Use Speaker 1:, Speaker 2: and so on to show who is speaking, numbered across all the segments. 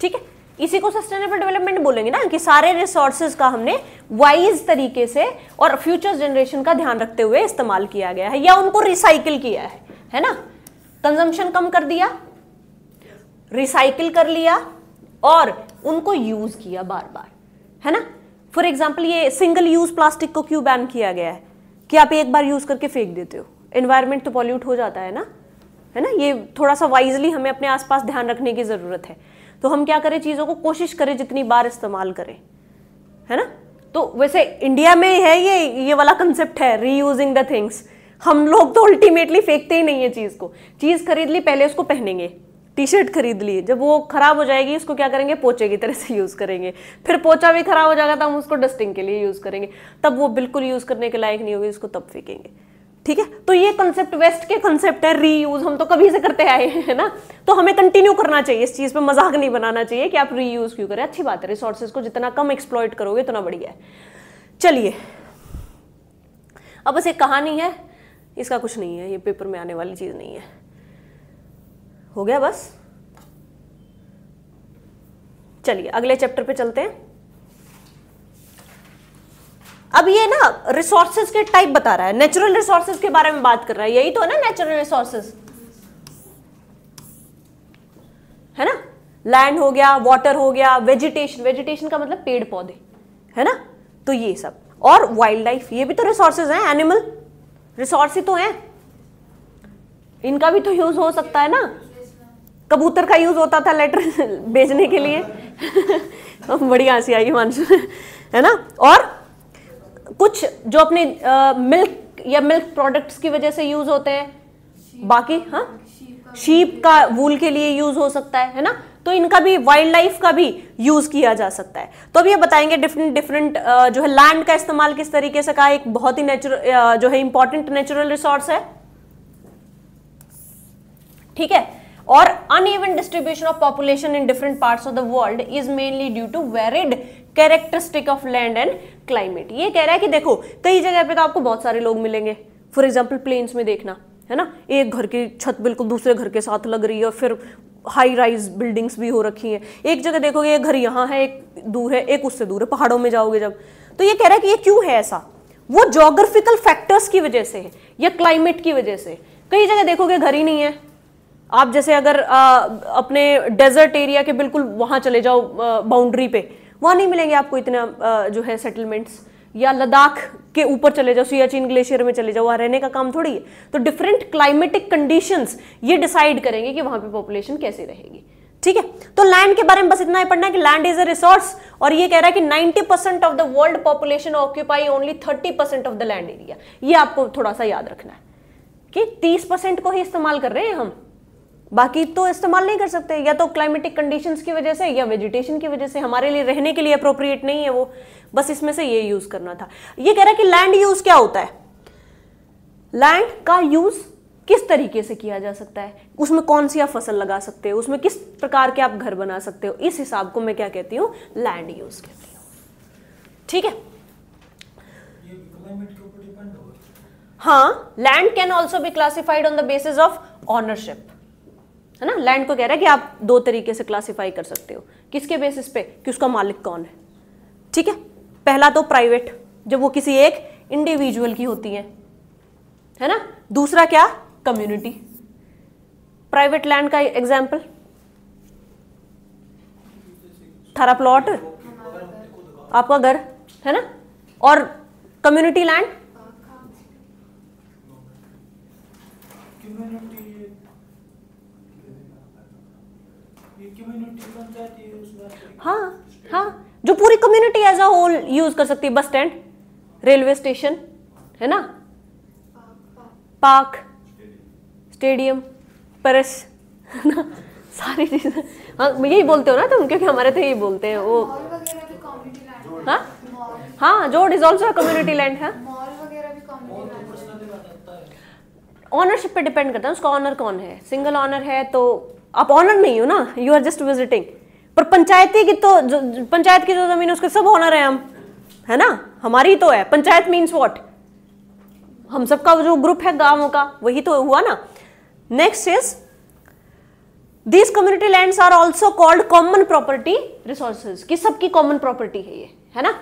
Speaker 1: ठीक है इसी को सस्टेनेबल डेवलपमेंट बोलेंगे ना कि सारे रिसोर्सेज का हमने वाइज तरीके से और फ्यूचर जनरेशन का ध्यान रखते हुए इस्तेमाल किया गया है या उनको रिसाइकिल किया है है ना कंजम्पशन कम कर दिया रिसाइकिल कर लिया और उनको यूज किया बार बार है ना फॉर एग्जाम्पल ये सिंगल यूज प्लास्टिक को क्यों बैन किया गया है कि आप एक बार यूज करके फेंक देते हो एनवायरमेंट तो पॉल्यूट हो जाता है ना है ना ये थोड़ा सा वाइजली हमें अपने आसपास ध्यान रखने की जरूरत है तो हम क्या करें चीज़ों को कोशिश करें जितनी बार इस्तेमाल करें है ना तो वैसे इंडिया में है ये ये वाला कंसेप्ट है रीयूजिंग द थिंग्स हम लोग तो अल्टीमेटली फेंकते ही नहीं है चीज़ को चीज़ खरीद ली पहले उसको पहनेंगे टी शर्ट खरीद ली जब वो खराब हो जाएगी उसको क्या करेंगे पोचे की तरह से यूज़ करेंगे फिर पोचा भी खराब हो जाएगा तो हम उसको डस्टिंग के लिए यूज़ करेंगे तब वो बिल्कुल यूज़ करने के लायक नहीं होगी उसको तब फेंकेंगे ठीक है तो ये कंसेप्ट वेस्ट के कंसेप्ट है रीयूज हम तो कभी से करते आए हैं ना तो हमें कंटिन्यू करना चाहिए इस चीज़ पे मजाक नहीं बनाना चाहिए कि आप रीयूज क्यों करें अच्छी बात है रिसोर्सेज को जितना कम एक्सप्लॉयट करोगे उतना बढ़िया है चलिए अब बस एक कहानी है इसका कुछ नहीं है ये पेपर में आने वाली चीज़ नहीं है हो गया बस चलिए अगले चैप्टर पे चलते हैं अब ये ना रिसोर्सेज के टाइप बता रहा है नेचुरल रिसोर्सेज के बारे में बात कर रहा है यही तो है ना नेचुरल रिसोर्सेज है ना लैंड हो गया वाटर हो गया वेजिटेशन वेजिटेशन का मतलब पेड़ पौधे है ना तो ये सब और वाइल्ड लाइफ ये भी तो रिसोर्सेज हैं एनिमल रिसोर्स ही तो हैं इनका भी तो यूज हो सकता है ना कबूतर का यूज होता था लेटर भेजने के लिए बड़ी हंसी आई हिमांशु है ना और कुछ जो अपने मिल्क या मिल्क प्रोडक्ट्स की वजह से यूज होते हैं बाकी हाँ शीप का वूल के लिए यूज हो सकता है है ना तो इनका भी वाइल्ड लाइफ का भी यूज किया जा सकता है तो अब ये बताएंगे डिफरेंट डिफरेंट जो है लैंड का इस्तेमाल किस तरीके से का एक बहुत ही नेचुरल जो है इंपॉर्टेंट नेचुरल रिसोर्स है ठीक है और uneven distribution of population in different parts of the world is mainly due to varied characteristic of land and climate ये कह रहा है कि देखो कई जगह पे तो आपको बहुत सारे लोग मिलेंगे फॉर एग्जाम्पल प्लेन्स में देखना है ना एक घर की छत बिल्कुल दूसरे घर के साथ लग रही है और फिर हाई राइज बिल्डिंग्स भी हो रखी हैं एक जगह देखोगे एक घर यहाँ है एक दूर है एक उससे दूर है पहाड़ों में जाओगे जब तो ये कह रहा है कि ये क्यों है ऐसा वो जोग्राफिकल फैक्टर्स की वजह से है या क्लाइमेट की वजह से कई जगह देखोगे घर ही नहीं है आप जैसे अगर आ, अपने डेजर्ट एरिया के बिल्कुल वहां चले जाओ बाउंड्री पे वहाँ नहीं मिलेंगे आपको इतना जो है सेटलमेंट्स या लद्दाख के ऊपर चले जाओ सियाचिन ग्लेशियर में चले जाओ वहाँ रहने का काम थोड़ी है तो डिफरेंट क्लाइमेटिक कंडीशंस ये डिसाइड करेंगे कि वहाँ पे पॉपुलेशन कैसे रहेगी ठीक है तो लैंड के बारे में बस इतना ही पढ़ना है कि लैंड इज अ रिसोर्स और ये कह रहा है कि 90 percent of the world population occupy only 30 percent of the land area ये आपको थोड़ा सा याद रखना है कि 30 परसेंट को ही इस्तेमाल कर रहे हैं हम बाकी तो इस्तेमाल नहीं कर सकते या तो क्लाइमेटिक कंडीशन की वजह से या वेजिटेशन की वजह से हमारे लिए रहने के लिए अप्रोप्रिएट नहीं है वो बस इसमें से ये यूज़ करना था ये कह रहा है कि लैंड यूज़ क्या होता है लैंड का यूज़ किस तरीके से किया जा सकता है उसमें कौन सी आप फसल लगा सकते हो उसमें किस प्रकार के आप घर बना सकते हो इस हिसाब को मैं क्या कहती हूँ लैंड यूज़ कहती हूँ ठीक है हाँ land can also be classified on the basis of ownership है ना लैंड को कह रहा है कि आप दो तरीके से क्लासीफाई कर सकते हो किसके बेसिस पे कि उसका मालिक कौन है ठीक है पहला तो प्राइवेट जब वो किसी एक इंडिविजुअल की होती है है ना दूसरा क्या कम्युनिटी प्राइवेट लैंड का एग्जाम्पल थारा प्लॉट आपका घर है ना और कम्युनिटी लैंड हाँ हाँ जो पूरी community as a whole use कर सकती है बस स्टैंड रेलवे स्टेशन है ना पार्क स्टेडियम परस ना सारी चीज़ें हाँ यही बोलते हो ना तुम क्योंकि हमारे तो यही बोलते हैं वो हाँ हाँ जोड इज ऑल्सो कम्युनिटी लैंड है ऑनरशिप तो पे डिपेंड करता है उसका ऑनर कौन है सिंगल ऑनर है तो आप ऑनर नहीं हो ना यू आर जस्ट विजिटिंग पर पंचायती की तो पंचायत की जो जमीन है उसके सब ऑनर है हम है ना हमारी तो है पंचायत मीन्स वॉट हम सबका जो ग्रुप है गांव का वही तो हुआ ना next is these community lands are also called common property resources की सबकी कॉमन प्रॉपर्टी है ये है ना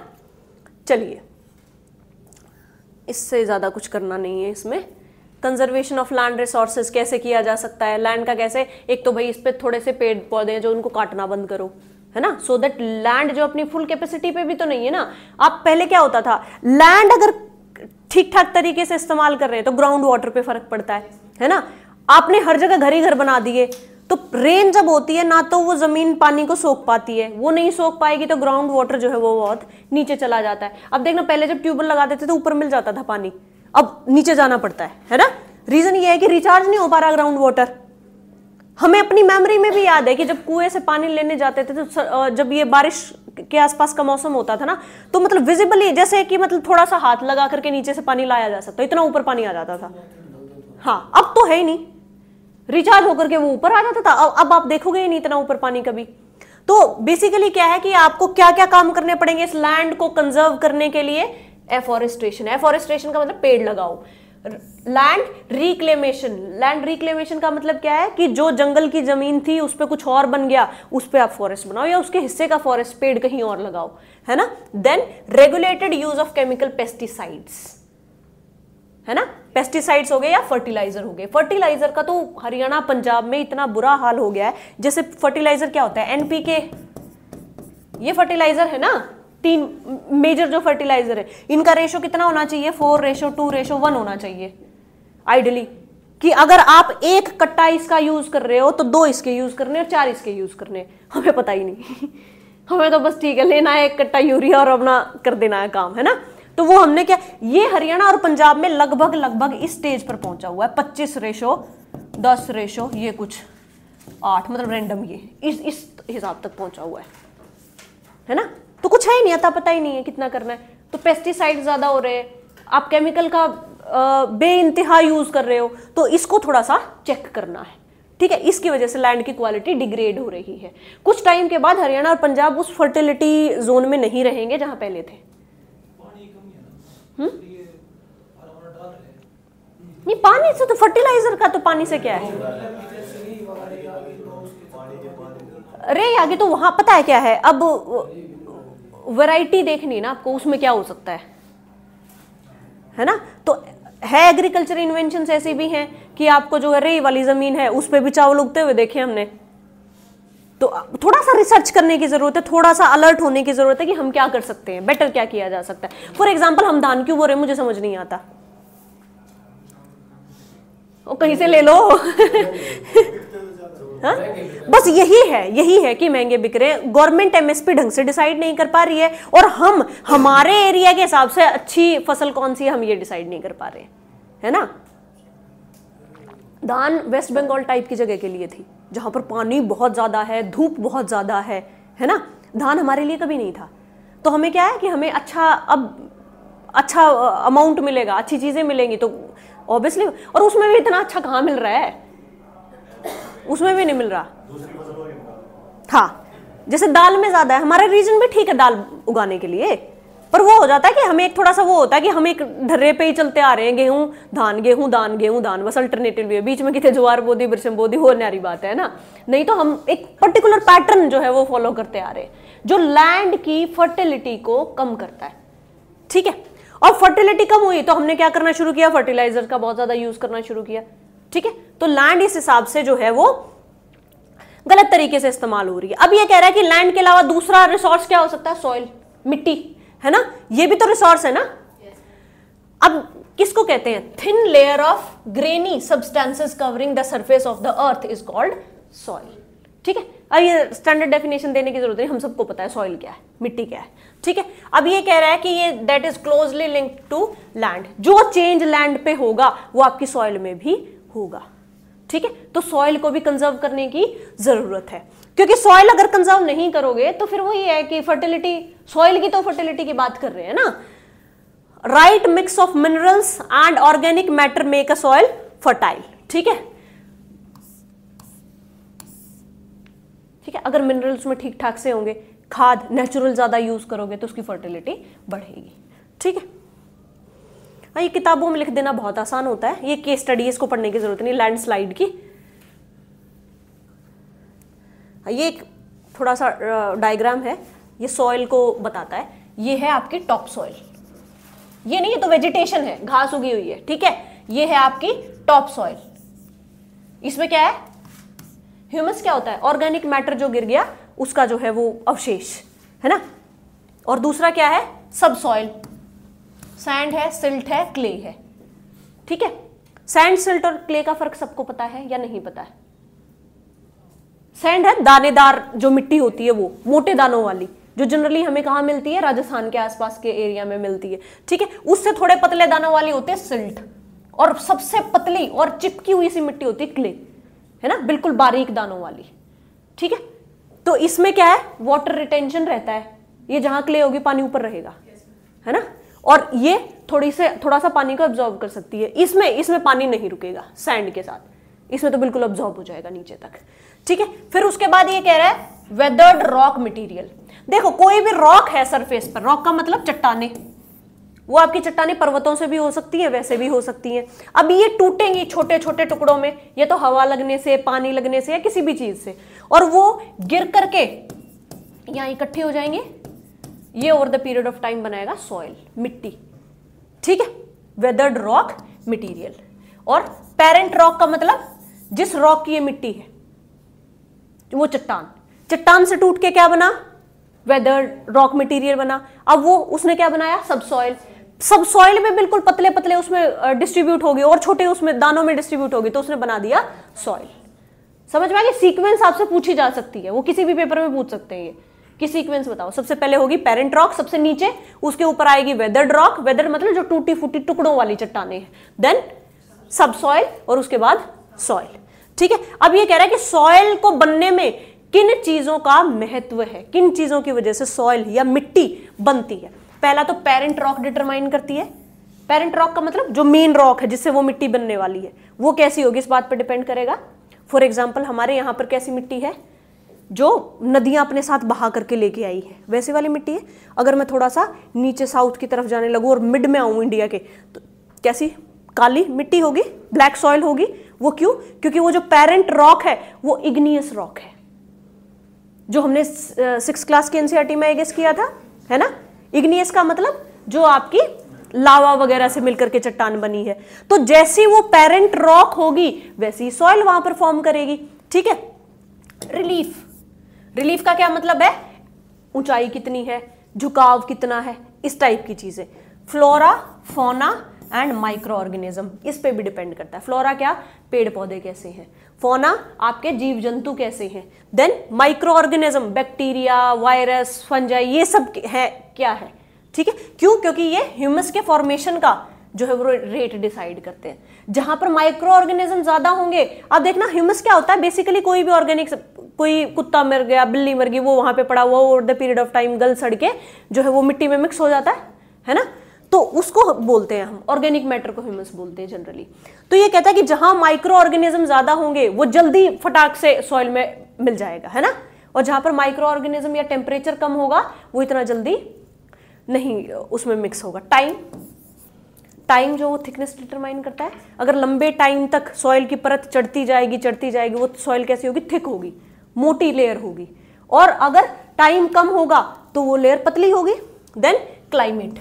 Speaker 1: चलिए इससे ज्यादा कुछ करना नहीं है इसमें कंजर्वेशन ऑफ लैंड रिसोर्सेज कैसे किया जा सकता है लैंड का कैसे एक तो भाई इस पर थोड़े से पेड़ पौधे हैं जो उनको काटना बंद करो है ना सो दैट लैंड जो अपनी फुल कैपेसिटी पे भी तो नहीं है ना आप पहले क्या होता था लैंड अगर ठीक ठाक तरीके से इस्तेमाल कर रहे हैं तो ग्राउंड वाटर पे फर्क पड़ता है है ना आपने हर जगह घर ही घर बना दिए तो रेन जब होती है ना तो वो जमीन पानी को सोख पाती है वो नहीं सोख पाएगी तो ग्राउंड वाटर जो है वो बहुत नीचे चला जाता है अब देखना पहले जब ट्यूबवेल लगाते थे तो ऊपर मिल जाता था पानी अब नीचे जाना पड़ता है है ना रीजन ये है कि रिचार्ज नहीं हो पा रहा ग्राउंड वाटर हमें अपनी मेमोरी में भी याद है कि जब कुएं से पानी लेने जाते थे तो जब ये बारिश के आसपास का मौसम होता था ना तो मतलब विजिबली जैसे कि मतलब थोड़ा सा हाथ लगा करके नीचे से पानी लाया जा सकता इतना ऊपर पानी आ जाता था हाँ अब तो है ही नहीं रिचार्ज होकर के वो ऊपर आ जाता था अब आप देखोगे ही नहीं इतना ऊपर पानी कभी तो बेसिकली क्या है कि आपको क्या क्या काम करने पड़ेंगे इस लैंड को कंजर्व करने के लिए एफॉरेस्ट्रेशन एफॉरेस्ट्रेशन का मतलब पेड़ लगाओ लैंड रिक्लेमेशन लैंड रिक्लेमेशन का मतलब क्या है कि जो जंगल की जमीन थी उस पर कुछ और बन गया उस पर आप फॉरेस्ट बनाओ या उसके हिस्से का फॉरेस्ट पेड़ कहीं और लगाओ है ना then regulated use of chemical pesticides है ना पेस्टिसाइड्स हो गए या फर्टिलाइजर हो गए फर्टिलाइजर का तो हरियाणा पंजाब में इतना बुरा हाल हो गया है जैसे फर्टिलाइजर क्या होता है एनपीके ये फर्टिलाइजर है ना तीन मेजर जो फर्टिलाइजर है इनका रेशो कितना होना चाहिए four ratio two ratio one होना चाहिए आइडली कि अगर आप एक कट्टा इसका यूज कर रहे हो तो दो इसके यूज करने और चार इसके यूज करने हमें पता ही नहीं हमें तो बस ठीक है लेना है एक कट्टा यूरिया और अपना कर देना है काम है ना तो वो हमने क्या ये हरियाणा और पंजाब में लगभग लगभग इस स्टेज पर पहुंचा हुआ है पच्चीस रेशो दस रेशो ये कुछ आठ मतलब रेंडम ये इस इस हिसाब तक पहुंचा हुआ है है ना तो कुछ है ही नहीं अता पता ही नहीं है कितना करना है तो पेस्टिसाइड ज़्यादा हो रहे हैं आप केमिकल का बे इंतहा यूज़ कर रहे हो तो इसको थोड़ा सा चेक करना है ठीक है इसकी वजह से लैंड की क्वालिटी डिग्रेड हो रही है कुछ टाइम के बाद हरियाणा और पंजाब उस फर्टिलिटी जोन में नहीं रहेंगे जहां पहले थे हम्म? नहीं पानी से तो फर्टिलाइजर का तो पानी से क्या है अरे आगे तो वहां पता है क्या है अब वैरायटी देखनी ना आपको उसमें क्या हो सकता है है ना तो है एग्रीकल्चर इन्वेंशन ऐसी भी हैं कि आपको जो है रेई वाली जमीन है उस पर भी चावल उगते हुए देखे हमने तो थोड़ा सा रिसर्च करने की जरूरत है थोड़ा सा अलर्ट होने की जरूरत है कि हम क्या कर सकते हैं बेटर क्या किया जा सकता है फॉर एग्जाम्पल हम धान क्यों बो रहे मुझे समझ नहीं आता ओ कहीं से ले लो हाँ बस यही है यही है कि महंगे बिक रहे हैं गवर्नमेंट एमएसपी ढंग से डिसाइड नहीं कर पा रही है और हम हमारे एरिया के हिसाब से अच्छी फसल कौन सी है हम ये डिसाइड नहीं कर पा रहे है ना धान वेस्ट बंगाल टाइप की जगह के लिए थी जहां पर पानी बहुत ज़्यादा है धूप बहुत ज़्यादा है है ना धान हमारे लिए कभी नहीं था तो हमें क्या है कि हमें अच्छा अब अच्छा अमाउंट मिलेगा अच्छी चीज़ें मिलेंगी तो ऑब्वियसली और उसमें भी इतना अच्छा कहाँ मिल रहा है उसमें भी नहीं मिल रहा था जैसे दाल में ज्यादा है हमारा रीजन भी ठीक है दाल उगाने के लिए पर वो हो जाता है कि हमें एक थोड़ा सा वो होता है कि हम एक धर्रे पे ही चलते आ रहे हैं गेहूं धान गेहूं धान गेहूं धान बस अल्टरनेटिव वे बीच में कितने ज्वार बोधी बिरसम बोधी हो न्यारी बात है ना नहीं तो हम एक पर्टिकुलर पैटर्न जो है वो फॉलो करते आ रहे हैं जो लैंड की फर्टिलिटी को कम करता है ठीक है और फर्टिलिटी कम हुई तो हमने क्या करना शुरू किया फर्टिलाइजर का बहुत ज्यादा यूज करना शुरू किया ठीक है तो लैंड इस हिसाब से जो है वो गलत तरीके से इस्तेमाल हो रही है अब ये कह रहा है कि लैंड के अलावा दूसरा रिसोर्स क्या हो सकता है सॉइल मिट्टी है ना ये भी तो रिसोर्स है ना अब किसको कहते हैं thin layer of grainy substances covering the surface of the earth is called soil ठीक है अब ये स्टैंडर्ड डेफिनेशन देने की जरूरत नहीं हम सबको पता है सॉइल क्या है मिट्टी क्या है ठीक है अब ये कह रहा है कि ये that is closely linked to land जो चेंज लैंड पे होगा वो आपकी सॉइल में भी होगा ठीक है तो सॉइल को भी कंजर्व करने की ज़रूरत है क्योंकि सॉइल अगर कंजर्व नहीं करोगे तो फिर वही है कि फर्टिलिटी सॉइल की तो फर्टिलिटी की बात कर रहे हैं ना right mix of minerals and organic matter make a soil fertile ठीक है ठीक है अगर मिनरल्स में ठीक ठाक से होंगे खाद नेचुरल ज़्यादा यूज़ करोगे तो उसकी फर्टिलिटी बढ़ेगी ठीक है हाँ, ये किताबों में लिख देना बहुत आसान होता है ये केस स्टडी इसको पढ़ने की जरूरत नहीं लैंडस्लाइड की हाँ, ये एक थोड़ा सा डायग्राम है ये सॉइल को बताता है ये है आपकी टॉप सॉइल ये नहीं ये तो वेजिटेशन है घास उगी हुई है ठीक है ये है आपकी टॉप सॉइल इसमें क्या है ह्यूमस क्या होता है ऑर्गेनिक मैटर जो गिर गया उसका जो है वो अवशेष है ना और दूसरा क्या है सब सॉइल सैंड है सिल्ट है क्ले है ठीक है सैंड सिल्ट और क्ले का फर्क सबको पता है या नहीं पता है सैंड है दानेदार जो मिट्टी होती है वो मोटे दानों वाली जो जनरली हमें कहा मिलती है राजस्थान के आसपास के एरिया में मिलती है ठीक है उससे थोड़े पतले दानों वाले होते हैं सिल्ट और सबसे पतली और चिपकी हुई सी मिट्टी होती है क्ले है ना बिल्कुल बारीक दानों वाली ठीक है तो इसमें क्या है वाटर रिटेंशन रहता है ये जहां क्ले होगी पानी ऊपर रहेगा है ना और ये थोड़ी से थोड़ा सा पानी को ऑब्जॉर्व कर सकती है इसमें इसमें पानी नहीं रुकेगा सैंड के साथ इसमें तो बिल्कुल ऑब्जॉर्व हो जाएगा नीचे तक ठीक है फिर उसके बाद ये कह रहा है वेदर्ड रॉक मटेरियल देखो कोई भी रॉक है सरफेस पर रॉक का मतलब चट्टाने वो आपकी चट्टाने पर्वतों से भी हो सकती है वैसे भी हो सकती हैं अब ये टूटेंगी छोटे छोटे टुकड़ों में ये तो हवा लगने से पानी लगने से या किसी भी चीज से और वो गिर करके यहाँ इकट्ठे हो जाएंगे ये over the period of time बनाएगा सॉइल मिट्टी ठीक है वेदर्ड रॉक मटीरियल और पेरेंट रॉक का मतलब जिस रॉक की ये मिट्टी है वो चट्टान चट्टान से टूट के क्या बना वेदर्ड रॉक मटेरियल बना अब वो उसने क्या बनाया सब सॉइल सब सॉइल में बिल्कुल पतले पतले उसमें डिस्ट्रीब्यूट होगी और छोटे उसमें दानों में डिस्ट्रीब्यूट होगी तो उसने बना दिया सॉइल समझ में आ गया सीक्वेंस आपसे पूछी जा सकती है वो किसी भी पेपर में पूछ सकते हैं ये ये सीक्वेंस बताओ सबसे पहले होगी पेरेंट रॉक सबसे नीचे उसके ऊपर आएगी वेदर्ड रॉक वेदर मतलब जो टूटी फूटी टुकड़ों वाली चट्टाने हैं देन सब सॉइल और उसके बाद सॉइल ठीक है अब ये कह रहा है कि सॉइल को बनने में किन चीजों का महत्व है किन चीजों की वजह से सॉइल या मिट्टी बनती है पहला तो पेरेंट रॉक डिटरमाइन करती है पेरेंट रॉक का मतलब जो मेन रॉक है जिससे वो मिट्टी बनने वाली है वो कैसी होगी इस बात पर डिपेंड करेगा फॉर एग्जाम्पल हमारे यहां पर कैसी मिट्टी है जो नदियाँ अपने साथ बहा करके लेके आई है वैसे वाली मिट्टी है अगर मैं थोड़ा सा नीचे साउथ की तरफ जाने लगूँ और मिड में आऊँ इंडिया के तो कैसी काली मिट्टी होगी ब्लैक सॉइल होगी वो क्यों क्योंकि वो जो पेरेंट रॉक है वो इग्नियस रॉक है जो हमने सिक्स क्लास के एनसीआरटी में एगेस किया था है ना इग्नियस का मतलब जो आपकी लावा वगैरह से मिलकर के चट्टान बनी है तो जैसी वो पेरेंट रॉक होगी वैसी सॉइल वहां पर फॉर्म करेगी ठीक है रिलीफ रिलीफ का क्या मतलब है ऊंचाई कितनी है झुकाव कितना है इस टाइप की चीजें flora fauna and micro organism इस पे भी डिपेंड करता है फ्लोरा क्या पेड़ पौधे कैसे हैं फोना आपके जीव जंतु कैसे हैं then microorganism bacteria virus fungi ये सब है क्या है ठीक है क्यों क्योंकि ये ह्यूमस के फॉर्मेशन का जो है वो रेट डिसाइड करते हैं जहां पर माइक्रो ऑर्गेनिज्म ज्यादा होंगे अब देखना ह्यूमस क्या होता है बेसिकली कोई भी ऑर्गेनिक कोई कुत्ता मर गया बिल्ली मर गई वो वहां पे पड़ा हुआ over the period of time गल सड़ के जो है वो मिट्टी में मिक्स हो जाता है है ना तो उसको बोलते हैं हम ऑर्गेनिक मैटर को ह्यूमस बोलते हैं जनरली तो ये कहता है कि जहां माइक्रो ऑर्गेनिज्म ज्यादा होंगे वो जल्दी फटाक से सॉइल में मिल जाएगा है ना और जहां पर माइक्रो ऑर्गेनिज्म या टेम्परेचर कम होगा वो इतना जल्दी नहीं उसमें मिक्स होगा टाइम टाइम जो वो थिकनेस डिटरमाइन करता है अगर लंबे टाइम तक सॉइल की परत चढ़ती जाएगी चढ़ती जाएगी वो सॉइल कैसी होगी थिक होगी मोटी लेयर होगी और अगर टाइम कम होगा तो वो लेयर पतली होगी देन क्लाइमेट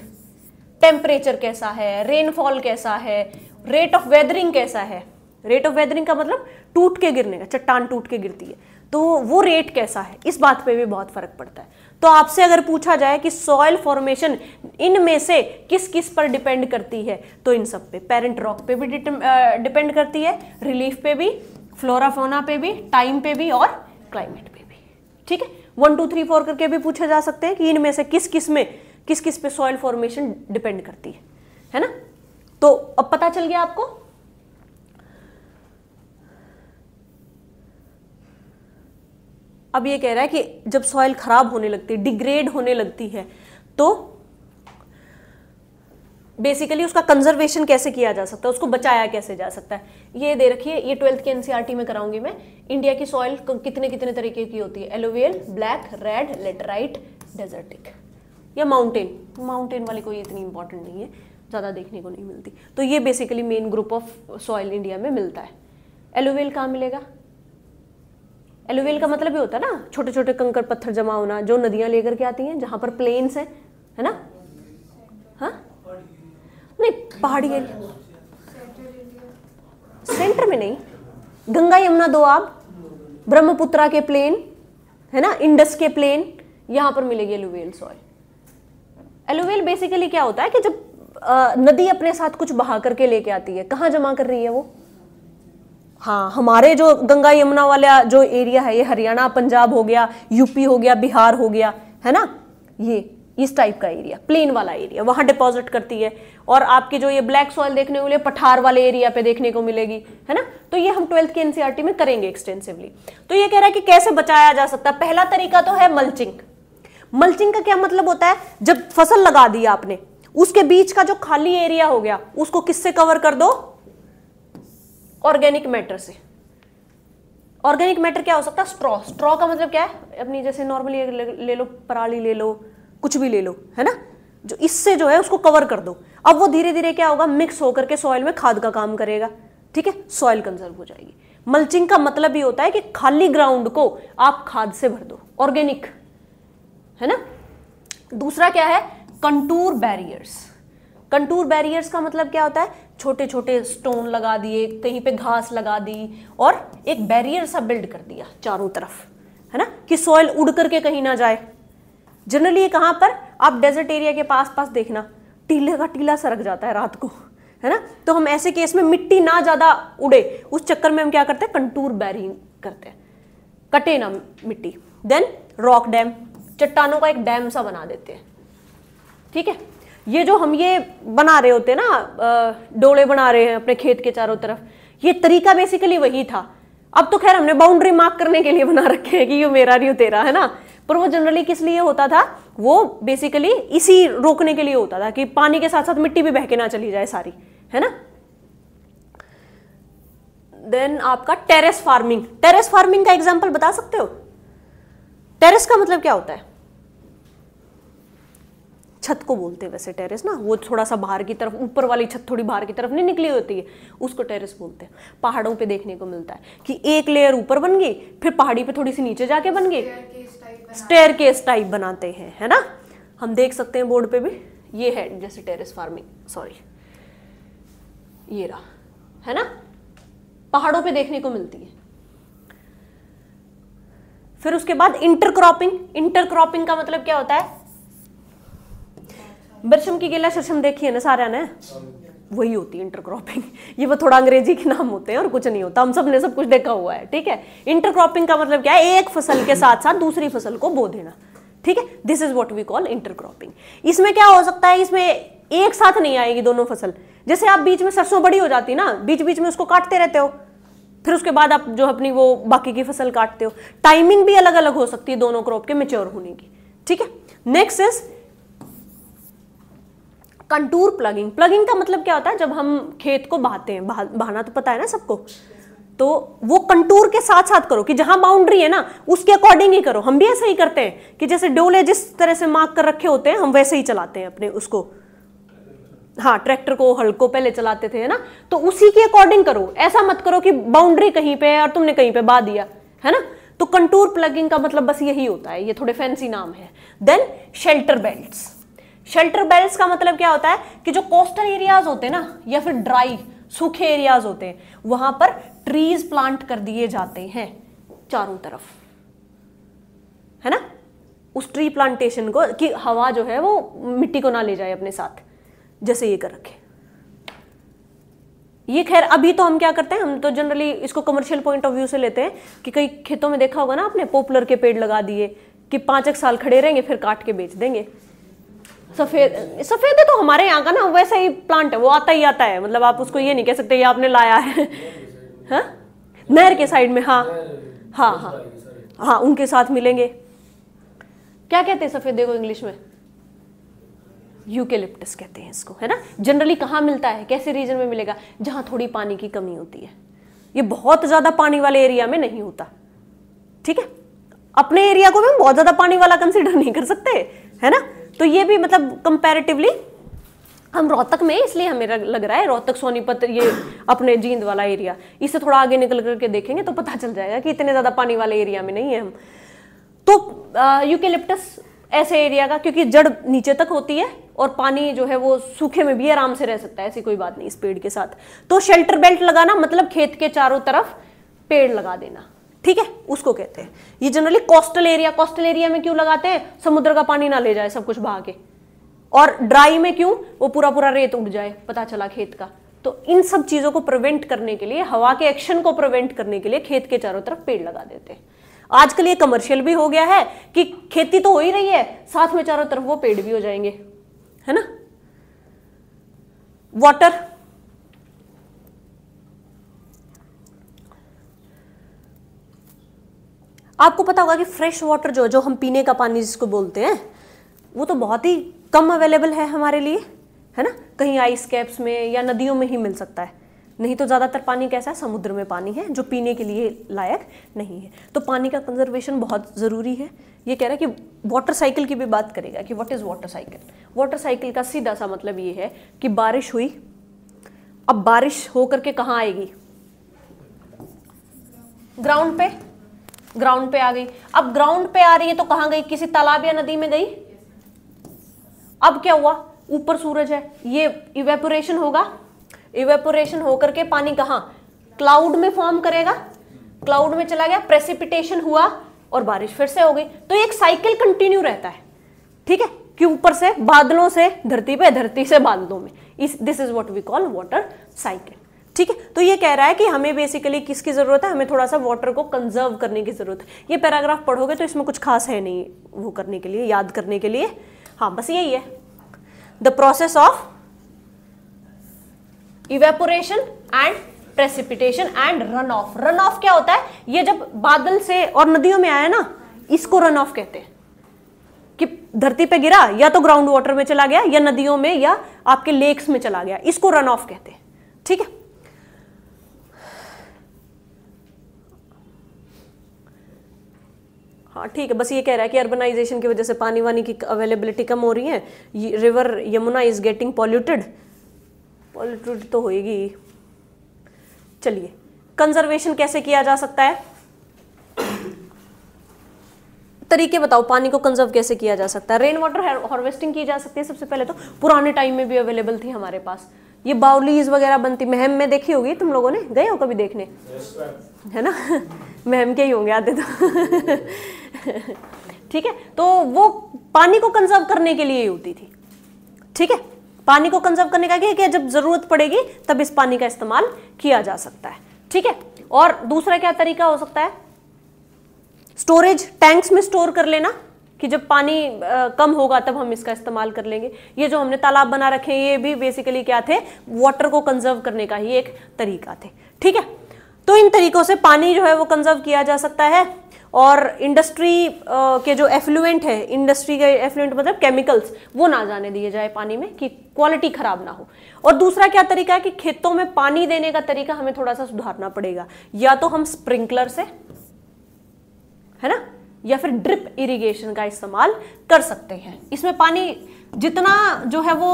Speaker 1: टेम्परेचर कैसा है रेनफॉल कैसा है रेट ऑफ वेदरिंग कैसा है रेट ऑफ वेदरिंग का मतलब टूट के गिरने का चट्टान टूट के गिरती है तो वो रेट कैसा है इस बात पे भी बहुत फर्क पड़ता है तो आपसे अगर पूछा जाए कि सॉयल फॉर्मेशन इनमें से किस किस पर डिपेंड करती है तो इन सब पे पेरेंट रॉक पे भी डिपेंड करती है रिलीफ पे भी फ्लोराफोना पे भी टाइम पे भी और क्लाइमेट पे भी ठीक है वन टू थ्री फोर करके भी पूछा जा सकते हैं कि इनमें से किस किस में किस किस पे सॉइल फॉर्मेशन डिपेंड करती है है ना तो अब पता चल गया आपको अब ये कह रहा है कि जब सॉइल खराब होने लगती है डिग्रेड होने लगती है तो बेसिकली उसका कंजर्वेशन कैसे किया जा सकता है उसको बचाया कैसे जा सकता है ये दे रखिए ये ट्वेल्थ के एनसीआर में कराऊंगी मैं इंडिया की सॉइल कितने कितने तरीके की होती है alluvial black red laterite desertic या माउंटेन माउंटेन वाले को ये इतनी इंपॉर्टेंट नहीं है ज़्यादा देखने को नहीं मिलती तो ये basically main group of soil India में मिलता है एलोवेल कहाँ मिलेगा एलोवेल का मतलब ये होता है ना छोटे छोटे कंकर पत्थर जमा होना जो नदियाँ लेकर के आती हैं जहाँ पर प्लेन्स हैं है ना हाँ नहीं पहाड़ी एरिया सेंटर में नहीं गंगा यमुना दो आप ब्रह्मपुत्रा के प्लेन है ना इंडस के प्लेन यहां पर मिलेगी एलुवेल सॉइल एलुवेल बेसिकली क्या होता है कि जब आ, नदी अपने साथ कुछ बहा करके लेके आती है कहाँ जमा कर रही है वो हाँ हमारे जो गंगा यमुना वाला जो एरिया है ये हरियाणा पंजाब हो गया यूपी हो गया बिहार हो गया है ना ये इस टाइप का एरिया प्लेन वाला एरिया वहां डिपॉजिट करती है और आपकी जो ये ब्लैक सॉइल देखने को मिले पठार वाले एरिया पे देखने को मिलेगी है ना तो ये हम ट्वेल्थ के एनसीआरटी में करेंगे एक्सटेंसिवली तो ये कह रहा है कि कैसे बचाया जा सकता है पहला तरीका तो है मल्चिंग मल्चिंग का क्या मतलब होता है जब फसल लगा दी आपने उसके बीच का जो खाली एरिया हो गया उसको किससे कवर कर दो ऑर्गेनिक मैटर से ऑर्गेनिक मैटर क्या हो सकता है स्ट्रॉ स्ट्रॉ का मतलब क्या है अपनी जैसे नॉर्मली ले लो पराली ले लो कुछ भी ले लो है ना जो इससे जो है उसको कवर कर दो अब वो धीरे धीरे क्या होगा मिक्स होकर के सॉइल में खाद का काम करेगा ठीक है सॉइल कंजर्व हो जाएगी मल्चिंग का मतलब ही होता है कि खाली ग्राउंड को आप खाद से भर दो ऑर्गेनिक है ना दूसरा क्या है कंटूर बैरियर्स कंटूर बैरियर्स का मतलब क्या होता है छोटे छोटे स्टोन लगा दिए कहीं पे घास लगा दी और एक बैरियर सा बिल्ड कर दिया चारों तरफ है ना कि सॉइल उड़ करके कहीं ना जाए जनरली ये कहाँ पर आप डेजर्ट एरिया के पास पास देखना टीले का टीला सरक जाता है रात को है ना तो हम ऐसे केस में मिट्टी ना ज़्यादा उड़े उस चक्कर में हम क्या करते हैं कंटूर बैरिंग करते हैं कटे ना मिट्टी देन रॉक डैम चट्टानों का एक डैम सा बना देते हैं ठीक है ये जो हम ये बना रहे होते हैं ना डोले बना रहे हैं अपने खेत के चारों तरफ ये तरीका बेसिकली वही था अब तो खैर हमने बाउंड्री मार्क करने के लिए बना रखे हैं कि यू मेरा नहीं तेरा है ना पर वो जनरली किस लिए होता था वो बेसिकली इसी रोकने के लिए होता था कि पानी के साथ साथ मिट्टी भी बहके ना चली जाए सारी है ना देन आपका टेरेस फार्मिंग टेरेस फार्मिंग का एग्जाम्पल बता सकते हो टेरेस का मतलब क्या होता है छत को बोलते हैं वैसे टेरेस ना वो थोड़ा सा बाहर की तरफ ऊपर वाली छत थोड़ी बाहर की तरफ नहीं निकली होती है उसको टेरेस बोलते हैं पहाड़ों पे देखने को मिलता है कि एक लेयर ऊपर बन गई फिर पहाड़ी पे थोड़ी सी नीचे जाके बन गई स्टेयर केस टाइप बनाते हैं है ना हम देख सकते हैं बोर्ड पे भी ये है जैसे टेरेस फार्मिंग सॉरी ये रहा है ना पहाड़ों पे देखने को मिलती है फिर उसके बाद इंटरक्रॉपिंग इंटरक्रॉपिंग का मतलब क्या होता है बरसम की गिला सरसम देखी है ना सारा ने वही होती है इंटरक्रॉपिंग ये वो थोड़ा अंग्रेजी के नाम होते हैं और कुछ नहीं होता हम सब ने सब कुछ देखा हुआ है ठीक है इंटरक्रॉपिंग का मतलब क्या है एक फसल के साथ साथ दूसरी फसल को बो देना ठीक है this is what we call intercropping इसमें क्या हो सकता है इसमें एक साथ नहीं आएगी दोनों फसल जैसे आप बीच में सरसों बड़ी हो जाती ना बीच बीच में उसको काटते रहते हो फिर उसके बाद आप जो अपनी वो बाकी की फसल काटते हो टाइमिंग भी अलग अलग हो सकती है दोनों क्रॉप के मेच्योर होने की ठीक है next is contour ploughing ploughing का मतलब क्या होता है जब हम खेत को बहाते हैं बहाना तो पता है ना सबको तो वो कंटूर के साथ साथ करो कि जहां बाउंड्री है ना उसके अकॉर्डिंग ही करो हम भी ऐसा ही करते हैं कि जैसे डोले जिस तरह से मार्क कर रखे होते हैं हम वैसे ही चलाते हैं अपने उसको हाँ ट्रैक्टर को हल को पहले चलाते थे ना तो उसी के अकॉर्डिंग करो ऐसा मत करो कि बाउंड्री कहीं पे है और तुमने कहीं पे बा दिया है ना तो कंटूर प्लगिंग का मतलब बस यही होता है ये थोड़े फैंसी नाम है then shelter belts shelter belt का मतलब क्या होता है कि जो कोस्टल एरियाज होते हैं ना या फिर ड्राई सूखे एरियाज होते हैं वहां पर ट्रीज प्लांट कर दिए जाते हैं चारों तरफ है ना उस ट्री प्लांटेशन को कि हवा जो है वो मिट्टी को ना ले जाए अपने साथ जैसे ये कर रखे ये खैर अभी तो हम क्या करते हैं हम तो जनरली इसको कमर्शियल पॉइंट ऑफ व्यू से लेते हैं कि कई खेतों में देखा होगा ना आपने पॉपुलर के पेड़ लगा दिए कि पांच एक साल खड़े रहेंगे फिर काट के बेच देंगे सफेद सफेद तो हमारे यहाँ का ना वैसा ही प्लांट है वो आता ही आता है मतलब आप उसको ये नहीं कह सकते ये आपने लाया है हाँ नहर के साइड में हाँ हाँ हाँ हाँ उनके साथ मिलेंगे क्या कहते हैं सफेदे को इंग्लिश में यूकेलिप्टस कहते हैं इसको है ना जनरली कहाँ मिलता है कैसे रीजन में मिलेगा जहां थोड़ी पानी की कमी होती है ये बहुत ज़्यादा पानी वाले एरिया में नहीं होता ठीक है अपने एरिया को भी हम बहुत ज़्यादा पानी वाला कंसिडर नहीं कर सकते है ना तो ये भी मतलब कंपेरेटिवली हम रोहतक में इसलिए हमें लग रहा है रोहतक सोनीपत ये अपने जींद वाला एरिया इससे थोड़ा आगे निकल करके देखेंगे तो पता चल जाएगा कि इतने ज़्यादा पानी वाले एरिया में नहीं है हम तो यूकेलिप्टस ऐसे एरिया का क्योंकि जड़ नीचे तक होती है और पानी जो है वो सूखे में भी आराम से रह सकता है ऐसी कोई बात नहीं इस पेड़ के साथ तो शेल्टर बेल्ट लगाना मतलब खेत के चारों तरफ पेड़ लगा देना ठीक है उसको कहते हैं ये generally coastal area coastal area में क्यों लगाते हैं समुद्र का पानी ना ले जाए सब कुछ बहा के और ड्राई में क्यों वो पूरा पूरा रेत उड़ जाए पता चला खेत का तो इन सब चीजों को प्रिवेंट करने के लिए हवा के एक्शन को प्रिवेंट करने के लिए खेत के चारों तरफ पेड़ लगा देते हैं आजकल ये कमर्शियल भी हो गया है कि खेती तो हो ही रही है साथ में चारों तरफ वो पेड़ भी हो जाएंगे है ना वाटर आपको पता होगा कि फ्रेश वाटर जो जो हम पीने का पानी जिसको बोलते हैं वो तो बहुत ही कम अवेलेबल है हमारे लिए है ना कहीं आइस कैप्स में या नदियों में ही मिल सकता है नहीं तो ज़्यादातर पानी कैसा है समुद्र में पानी है जो पीने के लिए लायक नहीं है तो पानी का कंजर्वेशन बहुत ज़रूरी है ये कह रहा है कि वाटर साइकिल की भी बात करेगा कि what is water cycle water cycle का सीधा सा मतलब ये है कि बारिश हुई अब बारिश होकर के कहाँ आएगी ग्राउंड पे ग्राउंड पे आ गई अब ग्राउंड पे आ रही है तो कहां गई किसी तालाब या नदी में गई अब क्या हुआ ऊपर सूरज है ये इवेपोरेशन होगा इवेपोरेशन होकर के पानी कहा क्लाउड में फॉर्म करेगा क्लाउड में चला गया प्रेसिपिटेशन हुआ और बारिश फिर से हो गई तो एक साइकिल कंटिन्यू रहता है ठीक है कि ऊपर से बादलों से धरती पे धरती से बादलों में इस this is what we call water cycle ठीक है तो ये कह रहा है कि हमें बेसिकली किसकी ज़रूरत है हमें थोड़ा सा वाटर को कंजर्व करने की ज़रूरत है ये पैराग्राफ पढ़ोगे तो इसमें कुछ खास है नहीं वो करने के लिए याद करने के लिए हाँ बस यही है the process of evaporation and precipitation and run off run off क्या होता है ये जब बादल से और नदियों में आया ना इसको रन ऑफ कहते हैं कि धरती पे गिरा या तो ग्राउंड वाटर में चला गया या नदियों में या आपके लेक्स में चला गया इसको रन ऑफ कहते हैं ठीक है हाँ ठीक है बस ये कह रहा है कि अर्बनाइजेशन की वजह से पानी वानी की अवेलेबिलिटी कम हो रही है river Yamuna is getting polluted polluted तो होएगी चलिए कंजर्वेशन कैसे किया जा सकता है तरीके बताओ पानी को कंजर्व कैसे किया जा सकता है रेन वाटर हार्वेस्टिंग की जा सकती है सबसे पहले तो पुराने टाइम में भी अवेलेबल थी हमारे पास ये बाउलीज वगैरह बनती महम में देखी होगी तुम लोगों ने गए हो कभी देखने yes, है ना मैम के ही होंगे आते तो ठीक है तो वो पानी को कंजर्व करने के लिए होती थी ठीक है पानी को कंजर्व करने का क्या जब जरूरत पड़ेगी तब इस पानी का इस्तेमाल किया जा सकता है ठीक है और दूसरा क्या तरीका हो सकता है स्टोरेज टैंक्स में स्टोर कर लेना कि जब पानी कम होगा तब हम इसका इस्तेमाल कर लेंगे ये जो हमने तालाब बना रखे हैं ये भी बेसिकली क्या थे वाटर को कंजर्व करने का ही एक तरीका थे ठीक है तो इन तरीकों से पानी जो है वो कंजर्व किया जा सकता है और इंडस्ट्री के जो एफ्लुएंट है इंडस्ट्री के एफ्लुएंट मतलब केमिकल्स वो ना जाने दिए जाए पानी में कि क्वालिटी खराब ना हो और दूसरा क्या तरीका है कि खेतों में पानी देने का तरीका हमें थोड़ा सा सुधारना पड़ेगा या तो हम स्प्रिंकलर से है ना या फिर ड्रिप इरिगेशन का इस्तेमाल कर सकते हैं इसमें पानी जितना जो है वो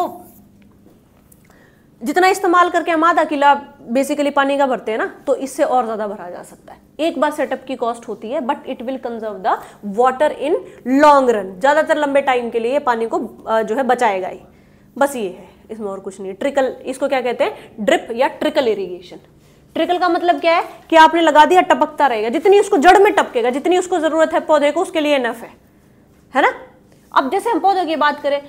Speaker 1: जितना इस्तेमाल करके हम आधा किला बेसिकली पानी का भरते हैं ना तो इससे और ज़्यादा भरा जा सकता है एक बार सेटअप की कॉस्ट होती है but it will conserve the water in long run ज़्यादातर लंबे टाइम के लिए पानी को जो है बचाएगा ही बस ये है इसमें और कुछ नहीं ट्रिकल इसको क्या कहते हैं ड्रिप या ट्रिकल इरीगेशन ट्रिकल का मतलब क्या है कि आपने लगा दिया टपकता रहेगा जितनी उसको जड़ में टपकेगा जितनी उसको ज़रूरत है पौधे को उसके लिए नफ है है ना अब जैसे हम पौधों की बात करें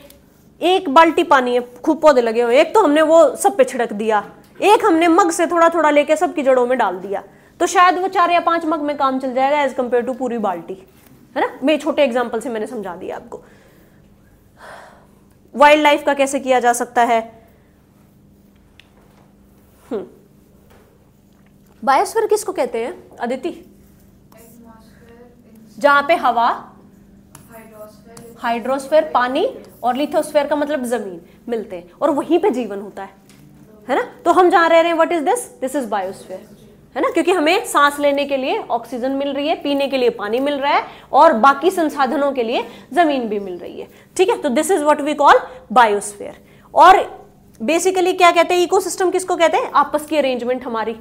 Speaker 1: एक बाल्टी पानी है खूब पौधे लगे हुए एक तो हमने वो सब पे छिड़क दिया एक हमने मग से थोड़ा थोड़ा लेके सबकी जड़ों में डाल दिया तो शायद वो चार या पांच मग में काम चल जाएगा एज कम्पेयर टू पूरी बाल्टी है ना मैं छोटे एग्जाम्पल से मैंने समझा दिया आपको वाइल्ड लाइफ का कैसे किया जा सकता है बायोस्फीयर हम्म। किसको कहते हैं अदिति जहां पे हवा हाइड्रोस्फेयर पानी और लिथोस्फेयर का मतलब जमीन मिलते हैं और वहीं पे जीवन होता है है ना तो हम जा रहे हैं what is this this is biosphere है ना क्योंकि हमें सांस लेने के लिए ऑक्सीजन मिल रही है पीने के लिए पानी मिल रहा है और बाकी संसाधनों के लिए जमीन भी मिल रही है ठीक है तो this is what we call biosphere और बेसिकली क्या कहते हैं इकोसिस्टम किसको कहते हैं आपस की अरेंजमेंट हमारी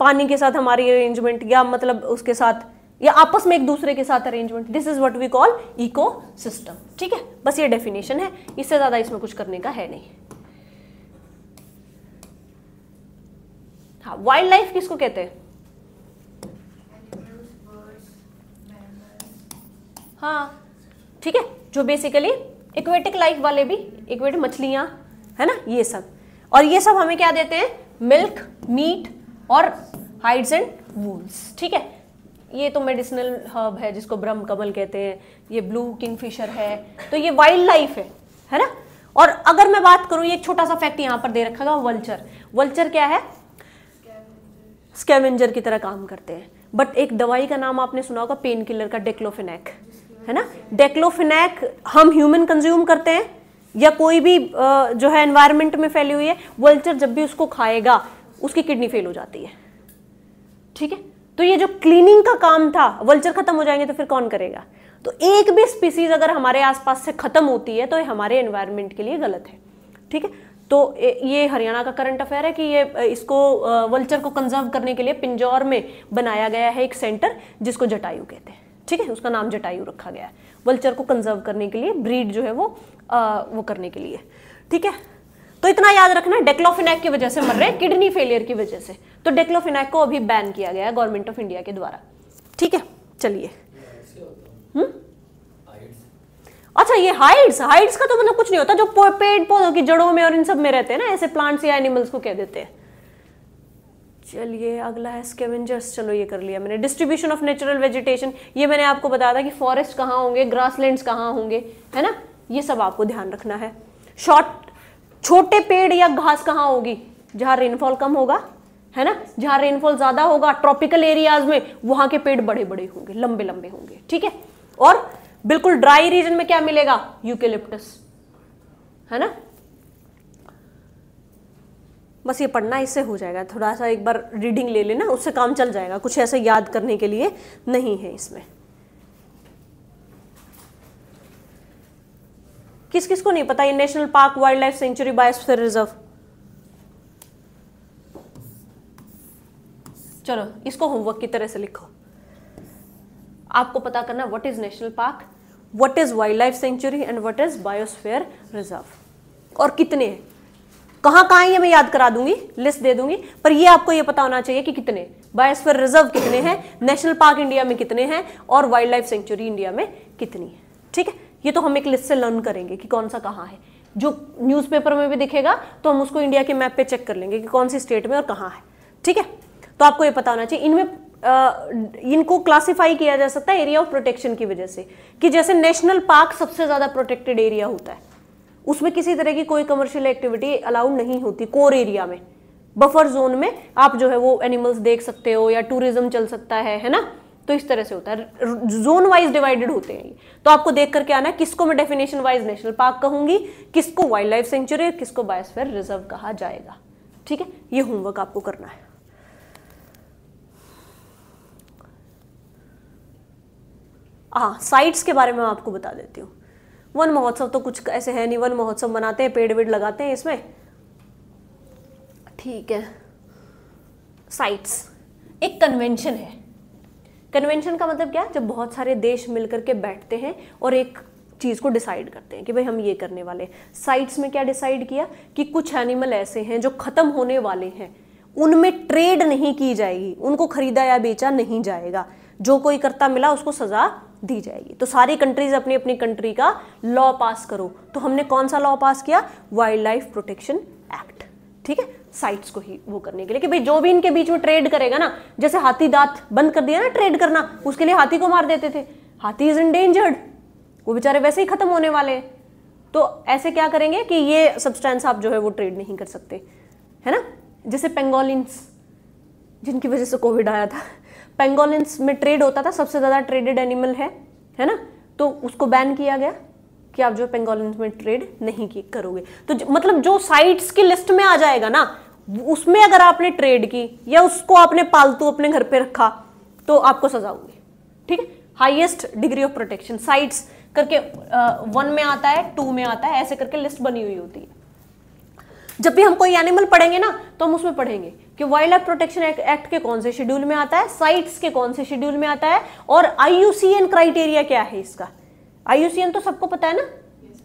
Speaker 1: पानी के साथ हमारी अरेंजमेंट या मतलब उसके साथ या आपस में एक दूसरे के साथ arrangement this is what we call ecosystem ठीक है बस ये डेफिनेशन है इससे ज्यादा इसमें कुछ करने का है नहीं हाँ वाइल्ड लाइफ किसको कहते हैं हाँ ठीक है जो बेसिकली इक्वेटिक लाइफ वाले भी इक्वेटिक मछलियां है ना ये सब और ये सब हमें क्या देते हैं मिल्क मीट और हाइड्स एंड वूल्स ठीक है ये तो मेडिसिनल हर्ब है जिसको ब्रह्म कमल कहते हैं ये ब्लू किंगफिशर है तो ये वाइल्ड लाइफ है है ना और अगर मैं बात करूं ये एक छोटा सा फैक्ट यहां पर दे रखा गया वल्चर वल्चर क्या है स्कैमेंजर की तरह काम करते हैं बट एक दवाई का नाम आपने सुना होगा पेन किलर का डेक्लोफिनैक है ना डेक्लोफिनैक हम ह्यूमन कंज्यूम करते हैं या कोई भी जो है एनवायरमेंट में फैली हुई है वल्चर जब भी उसको खाएगा उसकी किडनी फेल हो जाती है ठीक है तो ये जो क्लीनिंग का काम था वल्चर खत्म हो जाएंगे तो फिर कौन करेगा तो एक भी स्पीसीज अगर हमारे आसपास से खत्म होती है तो ये हमारे एनवायरमेंट के लिए गलत है ठीक है तो ये हरियाणा का करंट अफेयर है कि ये इसको वल्चर को कंजर्व करने के लिए पिंजौर में बनाया गया है एक सेंटर जिसको जटायु कहते हैं ठीक है उसका नाम जटायु रखा गया है वल्चर को कंजर्व करने के लिए ब्रीड जो है वो आ, वो करने के लिए ठीक है तो इतना याद रखना डेक्लोफिनैक की वजह से मर रहे हैं किडनी फेलियर की वजह से तो डेक्लोफिनैक को अभी बैन किया गया है गवर्नमेंट ऑफ इंडिया के द्वारा ठीक है चलिए हम्म? अच्छा ये हाइड्स हाइड्स का तो मतलब कुछ नहीं होता जो पेड़ पौधों की जड़ों में और इन सब में रहते हैं ना ऐसे प्लांट्स या एनिमल्स को कह देते हैं चलिए अगला है स्केवेंजर्स चलो ये कर लिया मैंने डिस्ट्रीब्यूशन ऑफ नेचुरल वेजिटेशन ये मैंने आपको बताया था कि फॉरेस्ट कहाँ होंगे ग्रासलैंड्स कहाँ होंगे है ना ये सब आपको ध्यान रखना है शॉर्ट छोटे पेड़ या घास कहाँ होगी जहां रेनफॉल कम होगा है ना जहां रेनफॉल ज़्यादा होगा ट्रॉपिकल एरियाज में वहां के पेड़ बड़े बड़े होंगे लंबे लंबे होंगे ठीक है और बिल्कुल ड्राई रीजन में क्या मिलेगा यूकेलिप्टस है ना बस ये पढ़ना इससे हो जाएगा थोड़ा सा एक बार रीडिंग ले लेना उससे काम चल जाएगा कुछ ऐसे याद करने के लिए नहीं है इसमें किस किस को नहीं पता ये national park wildlife sanctuary biosphere reserve चलो इसको होमवर्क की तरह से लिखो आपको पता करना what is national park what is wildlife sanctuary and what is biosphere reserve और कितने हैं कहाँ कहां ये मैं याद करा दूंगी लिस्ट दे दूंगी पर ये आपको ये पता होना चाहिए कि कितने बायोस्फीयर रिजर्व कितने हैं नेशनल पार्क इंडिया में कितने हैं और वाइल्ड लाइफ सेंचुरी इंडिया में कितनी है ठीक है ये तो हम एक लिस्ट से लर्न करेंगे कि कौन सा कहाँ है जो न्यूज़पेपर में भी दिखेगा तो हम उसको इंडिया के मैप पे चेक कर लेंगे कि कौन सी स्टेट में और कहाँ है ठीक है तो आपको ये पता होना चाहिए इनमें इनको क्लासिफाई किया जा सकता है एरिया ऑफ प्रोटेक्शन की वजह से कि जैसे नेशनल पार्क सबसे ज़्यादा प्रोटेक्टेड एरिया होता है उसमें किसी तरह की कोई कमर्शियल एक्टिविटी अलाउड नहीं होती कोर एरिया में बफर जोन में आप जो है वो एनिमल्स देख सकते हो या टूरिज्म चल सकता है है ना तो इस तरह से होता है जोन वाइज डिवाइडेड होते हैं तो आपको देख करके आना किसको मैं डेफिनेशन वाइज नेशनल पार्क कहूंगी किसको वाइल्ड लाइफ सेंचुरी और किसको बायोस्फेयर रिजर्व कहा जाएगा ठीक है ये होमवर्क आपको करना है हाँ साइट्स के बारे में आपको बता देती हूँ वन महोत्सव तो कुछ ऐसे है नहीं वन महोत्सव मनाते हैं पेड़ वेड़ लगाते हैं इसमें ठीक है साइट्स एक कन्वेंशन है कन्वेंशन का मतलब क्या जब बहुत सारे देश मिल करके बैठते हैं और एक चीज़ को डिसाइड करते हैं कि भाई हम ये करने वाले साइट्स में क्या डिसाइड किया कि कुछ एनिमल ऐसे हैं जो ख़त्म होने वाले हैं उनमें ट्रेड नहीं की जाएगी उनको खरीदा या बेचा नहीं जाएगा जो कोई करता मिला उसको सज़ा दी जाएगी तो सारी कंट्रीज अपनी अपनी कंट्री का लॉ पास करो तो हमने कौन सा लॉ पास किया वाइल्ड लाइफ प्रोटेक्शन एक्ट ठीक है साइट्स को ही वो करने के लिए कि भाई जो भी इनके बीच में ट्रेड करेगा ना जैसे हाथी दांत बंद कर दिया ना ट्रेड करना उसके लिए हाथी को मार देते थे हाथी इज इनडेंजर्ड वो बेचारे वैसे ही खत्म होने वाले हैं तो ऐसे क्या करेंगे कि ये सब्सटेंस आप जो है वो ट्रेड नहीं कर सकते है ना जैसे पेंगोलिन्स जिनकी वजह से कोविड आया था पेंगोलिन्स में ट्रेड होता था सबसे ज़्यादा ट्रेडेड एनिमल है है ना तो उसको बैन किया गया कि आप जो पेंगोलिन में ट्रेड नहीं की करोगे तो मतलब जो साइट्स की लिस्ट में आ जाएगा ना उसमें अगर आपने ट्रेड की या उसको आपने पालतू अपने घर पे रखा तो आपको सजा होगी ठीक है highest degree of protection CITES करके वन में आता है टू में आता है ऐसे करके लिस्ट बनी हुई होती है जब भी हम कोई एनिमल पढ़ेंगे ना तो हम उसमें पढ़ेंगे कि वाइल्ड लाइफ प्रोटेक्शन एक्ट के कौन से शेड्यूल में आता है साइट्स के कौन से शेड्यूल में आता है और आईयूसीएन क्राइटेरिया क्या है इसका आई तो सबको पता है ना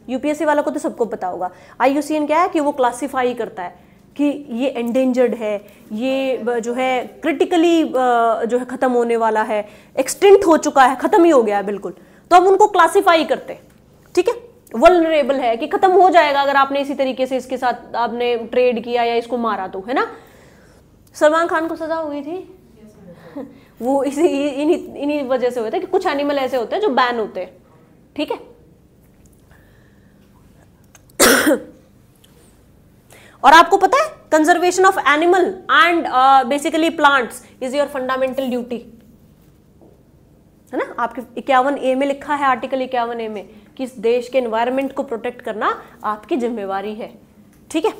Speaker 1: यूपीएससी वाला को तो सबको पता होगा आई क्या है कि वो क्लासीफाई करता है कि ये एंडेंजर्ड है ये जो है क्रिटिकली जो है ख़त्म होने वाला है एक्सटेंट हो चुका है ख़त्म ही हो गया है बिल्कुल तो अब उनको क्लासीफाई करते ठीक है वलरेबल है कि ख़त्म हो जाएगा अगर आपने इसी तरीके से इसके साथ आपने ट्रेड किया या इसको मारा तो है ना सलमान खान को सज़ा हुई थी वो इसी इन्हीं इन्हीं वजह से हुए थे कि कुछ एनिमल ऐसे होते हैं जो बैन होते हैं ठीक है और आपको पता है conservation of animal and basically plants is your fundamental duty है ना आपके इक्यावन ए में लिखा है आर्टिकल इक्यावन ए में कि इस देश के एनवायरमेंट को प्रोटेक्ट करना आपकी जिम्मेवारी है ठीक है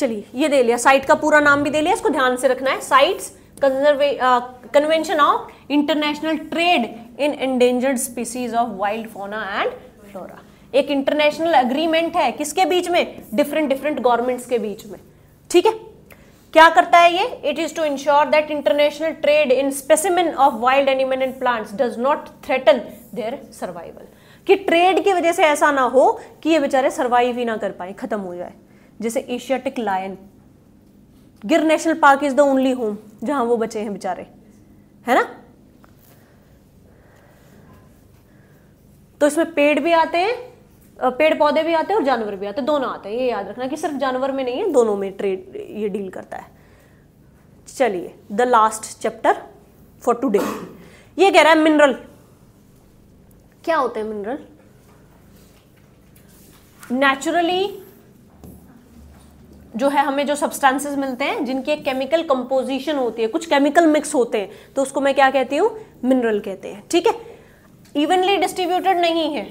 Speaker 1: चलिए ये दे लिया साइट का पूरा नाम भी दे लिया इसको ध्यान से रखना है CITES convention of international trade in endangered species of wild fauna and flora एक इंटरनेशनल अग्रीमेंट है किसके बीच में डिफरेंट डिफरेंट गवर्नमेंट्स के बीच में ठीक है क्या करता है ये it is to ensure that international trade in specimen of wild animal and plants does not threaten their survival कि ट्रेड की वजह से ऐसा ना हो कि ये बेचारे सर्वाइव ही ना कर पाए खत्म हो जाए जैसे Asiatic lion Gir national park is the only home जहां वो बचे हैं बेचारे है ना तो इसमें पेड़ भी आते हैं पेड़ पौधे भी आते हैं और जानवर भी आते हैं दोनों आते हैं ये याद रखना कि सिर्फ जानवर में नहीं है दोनों में ट्रेड ये डील करता है चलिए the last chapter for today ये कह रहा है मिनरल क्या होते हैं मिनरल नेचुरली जो है हमें जो सब्सटेंसेस मिलते हैं जिनकी एक केमिकल कंपोजिशन होती है कुछ केमिकल मिक्स होते हैं तो उसको मैं क्या कहती हूँ मिनरल कहते हैं ठीक है इवनली डिस्ट्रीब्यूटेड नहीं है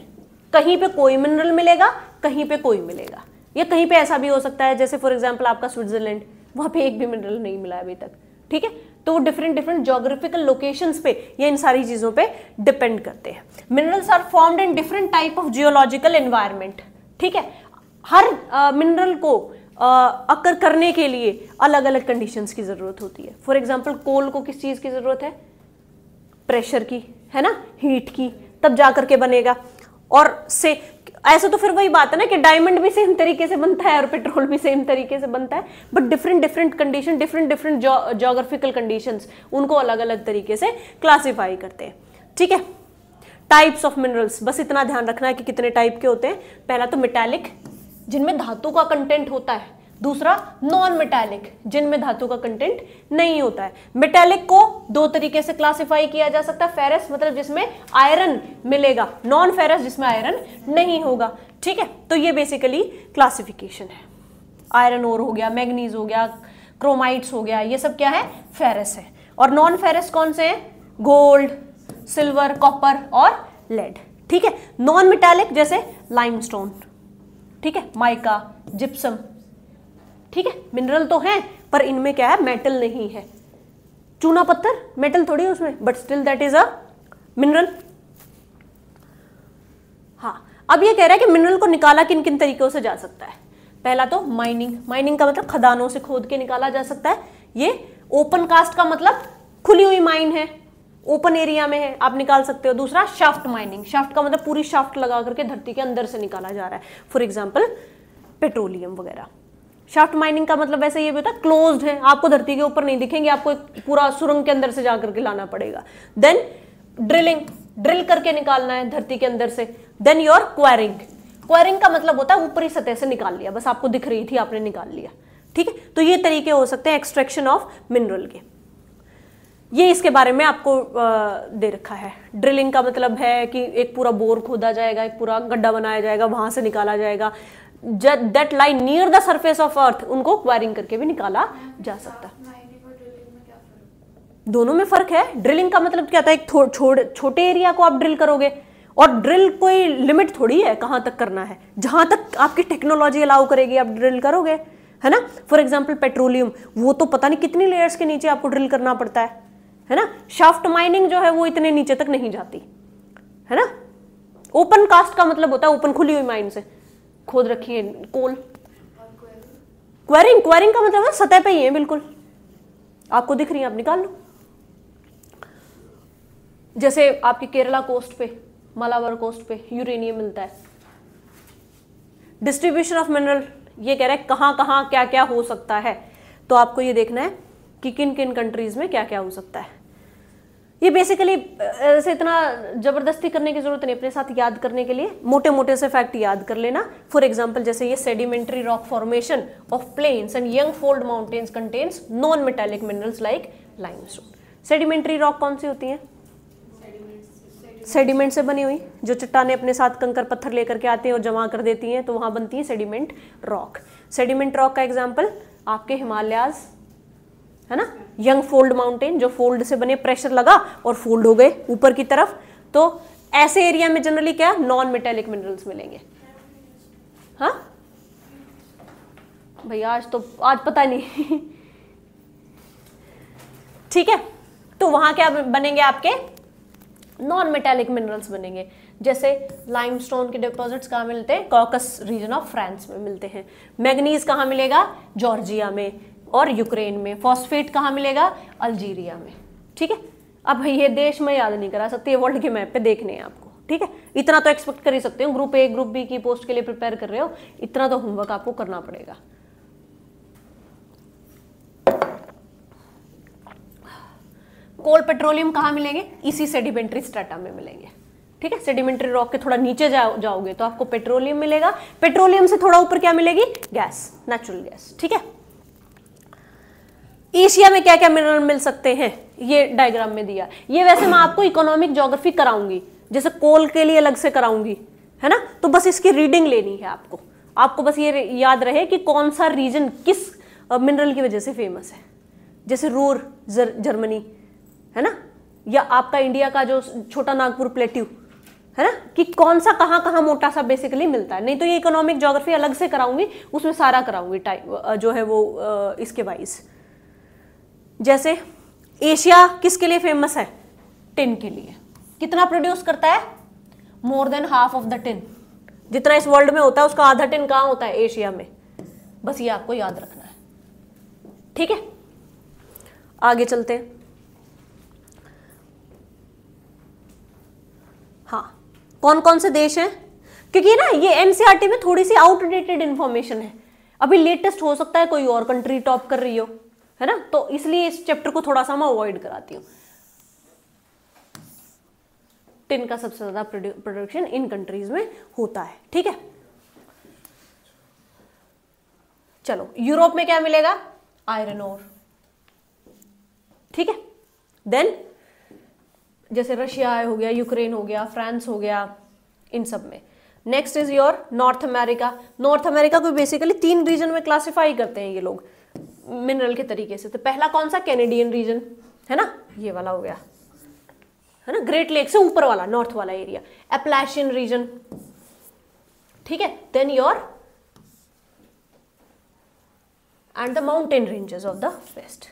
Speaker 1: कहीं पे कोई मिनरल मिलेगा कहीं पे कोई मिलेगा या कहीं पे ऐसा भी हो सकता है जैसे फॉर एग्जाम्पल आपका स्विट्जरलैंड वहाँ पे एक भी मिनरल नहीं मिला अभी तक ठीक है तो वो डिफरेंट डिफरेंट जोग्राफिकल लोकेशन पे ये इन सारी चीज़ों पे डिपेंड करते हैं minerals are formed in different type of geological environment ठीक है हर मिनरल uh, को अक्कर करने के लिए अलग अलग कंडीशंस की ज़रूरत होती है फॉर एग्जांपल कोल को किस चीज़ की ज़रूरत है प्रेशर की है ना हीट की तब जा करके बनेगा और से ऐसा तो फिर वही बात है ना कि डायमंड भी सेम तरीके से बनता है और पेट्रोल भी सेम तरीके से बनता है but different different condition different different geographical condition उनको अलग अलग तरीके से क्लासीफाई करते हैं ठीक है टाइप्स ऑफ मिनरल्स बस इतना ध्यान रखना है कि कितने टाइप के होते हैं पहला तो मेटेलिक जिनमें धातु का कंटेंट होता है दूसरा नॉन मेटेलिक जिनमें धातु का कंटेंट नहीं होता है मेटेलिक को दो तरीके से क्लासिफाई किया जा सकता है फेरस मतलब जिसमें आयरन मिलेगा नॉन फेरस जिसमें आयरन नहीं होगा ठीक है तो ये बेसिकली क्लासिफिकेशन है आयरन ओर हो गया मैग्नीज हो गया क्रोमाइट्स हो गया ये सब क्या है फेरस है और नॉन फेरस कौन से है गोल्ड सिल्वर कॉपर और लेड ठीक है नॉन मेटेलिक जैसे लाइमस्टोन ठीक है माइका जिप्सम ठीक है मिनरल तो है पर इनमें क्या है मेटल नहीं है चूना पत्थर मेटल थोड़ी है उसमें but still that is a mineral हाँ अब ये कह रहा है कि मिनरल को निकाला किन किन तरीकों से जा सकता है पहला तो माइनिंग माइनिंग का मतलब खदानों से खोद के निकाला जा सकता है ये ओपन कास्ट का मतलब खुली हुई माइन है ओपन एरिया में है आप निकाल सकते हो दूसरा शाफ्ट माइनिंग शाफ्ट का मतलब पूरी शाफ्ट लगा करके धरती के अंदर से निकाला जा रहा है फॉर एग्जाम्पल पेट्रोलियम वगैरह शाफ्ट माइनिंग का मतलब वैसे ये भी होता है क्लोज है आपको धरती के ऊपर नहीं दिखेंगे आपको एक पूरा सुरंग के अंदर से जा करके लाना पड़ेगा देन ड्रिलिंग ड्रिल करके निकालना है धरती के अंदर से देन योर क्वायरिंग क्वायरिंग का मतलब होता है ऊपरी सतह से निकाल लिया बस आपको दिख रही थी आपने निकाल लिया ठीक है तो ये तरीके हो सकते हैं एक्सट्रैक्शन ऑफ मिनरल के ये इसके बारे में आपको दे रखा है ड्रिलिंग का मतलब है कि एक पूरा बोर खोदा जाएगा एक पूरा गड्ढा बनाया जाएगा वहां से निकाला जाएगा that lie near the surface of earth उनको वायरिंग करके भी निकाला जा सकता दोनों में फर्क है ड्रिलिंग का मतलब क्या था एक थो, छोटे एरिया को आप ड्रिल करोगे और ड्रिल कोई लिमिट थोड़ी है कहां तक करना है जहां तक आपकी टेक्नोलॉजी अलाउ करेगी आप ड्रिल करोगे है ना फॉर एग्जाम्पल पेट्रोलियम वो तो पता नहीं कितनी लेयर्स के नीचे आपको ड्रिल करना पड़ता है है ना शाफ्ट माइनिंग जो है वो इतने नीचे तक नहीं जाती है ना ओपन कास्ट का मतलब होता है ओपन खुली हुई माइन से खोद रखी है कोल क्वेरिंग क्वेरिंग का मतलब है सतह पे ही है बिल्कुल आपको दिख रही है आप निकाल लो जैसे आपके केरला कोस्ट पे मलावर कोस्ट पे यूरेनियम मिलता है डिस्ट्रीब्यूशन ऑफ मिनरल ये कह रहा है कहाँ कहाँ क्या क्या हो सकता है तो आपको ये देखना है कि किन किन कंट्रीज में क्या क्या हो सकता है ये बेसिकली ऐसे इतना ज़बरदस्ती करने की ज़रूरत नहीं अपने साथ याद करने के लिए मोटे मोटे से फैक्ट याद कर लेना फॉर एग्जाम्पल जैसे ये sedimentary rock formation of plains and young fold mountains contains non metallic minerals like limestone sedimentary rock कौन सी होती हैं सेडिमेंट से बनी हुई जो चट्टाने अपने साथ कंकर पत्थर लेकर के आते हैं और जमा कर देती हैं तो वहां बनती है सेडिमेंट रॉक सेडिमेंट रॉक का एग्जाम्पल आपके हिमालयाज़ है ना यंग फोल्ड माउंटेन जो फोल्ड से बने प्रेशर लगा और फोल्ड हो गए ऊपर की तरफ तो ऐसे एरिया में जनरली क्या नॉन मेटेलिक मिनरल्स मिलेंगे हाँ भैया आज तो आज पता नहीं ठीक है तो वहां क्या बनेंगे आपके नॉन मेटेलिक मिनरल्स बनेंगे जैसे लाइमस्टोन के डिपॉजिट्स कहाँ मिलते हैं कॉकस रीजन ऑफ फ्रांस में मिलते हैं मैग्नीज कहाँ मिलेगा जॉर्जिया में और यूक्रेन में फॉस्फेट कहाँ मिलेगा अल्जीरिया में ठीक है अब ये देश में याद नहीं करा सकती वर्ल्ड के मैप पे देखने हैं आपको ठीक है इतना तो एक्सपेक्ट कर ही सकते हो ग्रुप ए ग्रुप बी की पोस्ट के लिए प्रिपेयर कर रहे हो इतना तो होमवर्क आपको करना पड़ेगा कोल पेट्रोलियम कहाँ मिलेंगे इसी सेडिमेंट्री स्ट्रेटा में मिलेंगे ठीक है सेडिमेंट्री रॉक के थोड़ा नीचे जाओ जाओगे तो आपको पेट्रोलियम मिलेगा पेट्रोलियम से थोड़ा ऊपर क्या मिलेगी गैस नेचुरल गैस ठीक है एशिया में क्या क्या मिनरल मिल सकते हैं ये डायग्राम में दिया ये वैसे मैं आपको इकोनॉमिक जोग्राफी कराऊंगी जैसे कोल के लिए अलग से कराऊंगी है ना तो बस इसकी रीडिंग लेनी है आपको आपको बस ये याद रहे कि कौन सा रीजन किस मिनरल की वजह से फेमस है जैसे रूर जर, जर्मनी है ना या आपका इंडिया का जो छोटा नागपुर प्लेट्यू है ना कि कौन सा कहाँ कहाँ मोटा सा बेसिकली मिलता है नहीं तो ये इकोनॉमिक जोग्राफी अलग से कराऊंगी उसमें सारा कराऊंगी टाइप जो है वो इसके वाइज जैसे एशिया किसके लिए फेमस है टिन के लिए कितना प्रोड्यूस करता है more than half of the tin जितना इस वर्ल्ड में होता है उसका आधा टिन कहां होता है एशिया में बस ये आपको याद रखना है ठीक है आगे चलते हैं हाँ कौन कौन से देश हैं क्योंकि ना ये एनसीआरटी e में थोड़ी सी आउटडेटेड इंफॉर्मेशन है अभी लेटेस्ट हो सकता है कोई और कंट्री टॉप कर रही हो है ना तो इसलिए इस चैप्टर को थोड़ा सा मैं अवॉइड कराती हूँ टिन का सबसे ज़्यादा प्रोडक्शन इन कंट्रीज में होता है ठीक है चलो यूरोप में क्या मिलेगा आयरन और ठीक है देन जैसे रशिया हो गया यूक्रेन हो गया फ्रांस हो गया इन सब में next is your North America North America को बेसिकली तीन रीजन में क्लासिफाई करते हैं ये लोग मिनरल के तरीके से तो पहला कौन सा कैनेडियन रीजन है ना ये वाला हो गया है ना ग्रेट लेक से ऊपर वाला नॉर्थ वाला एरिया एप्लाशियन रीजन ठीक है then your and the mountain ranges of the west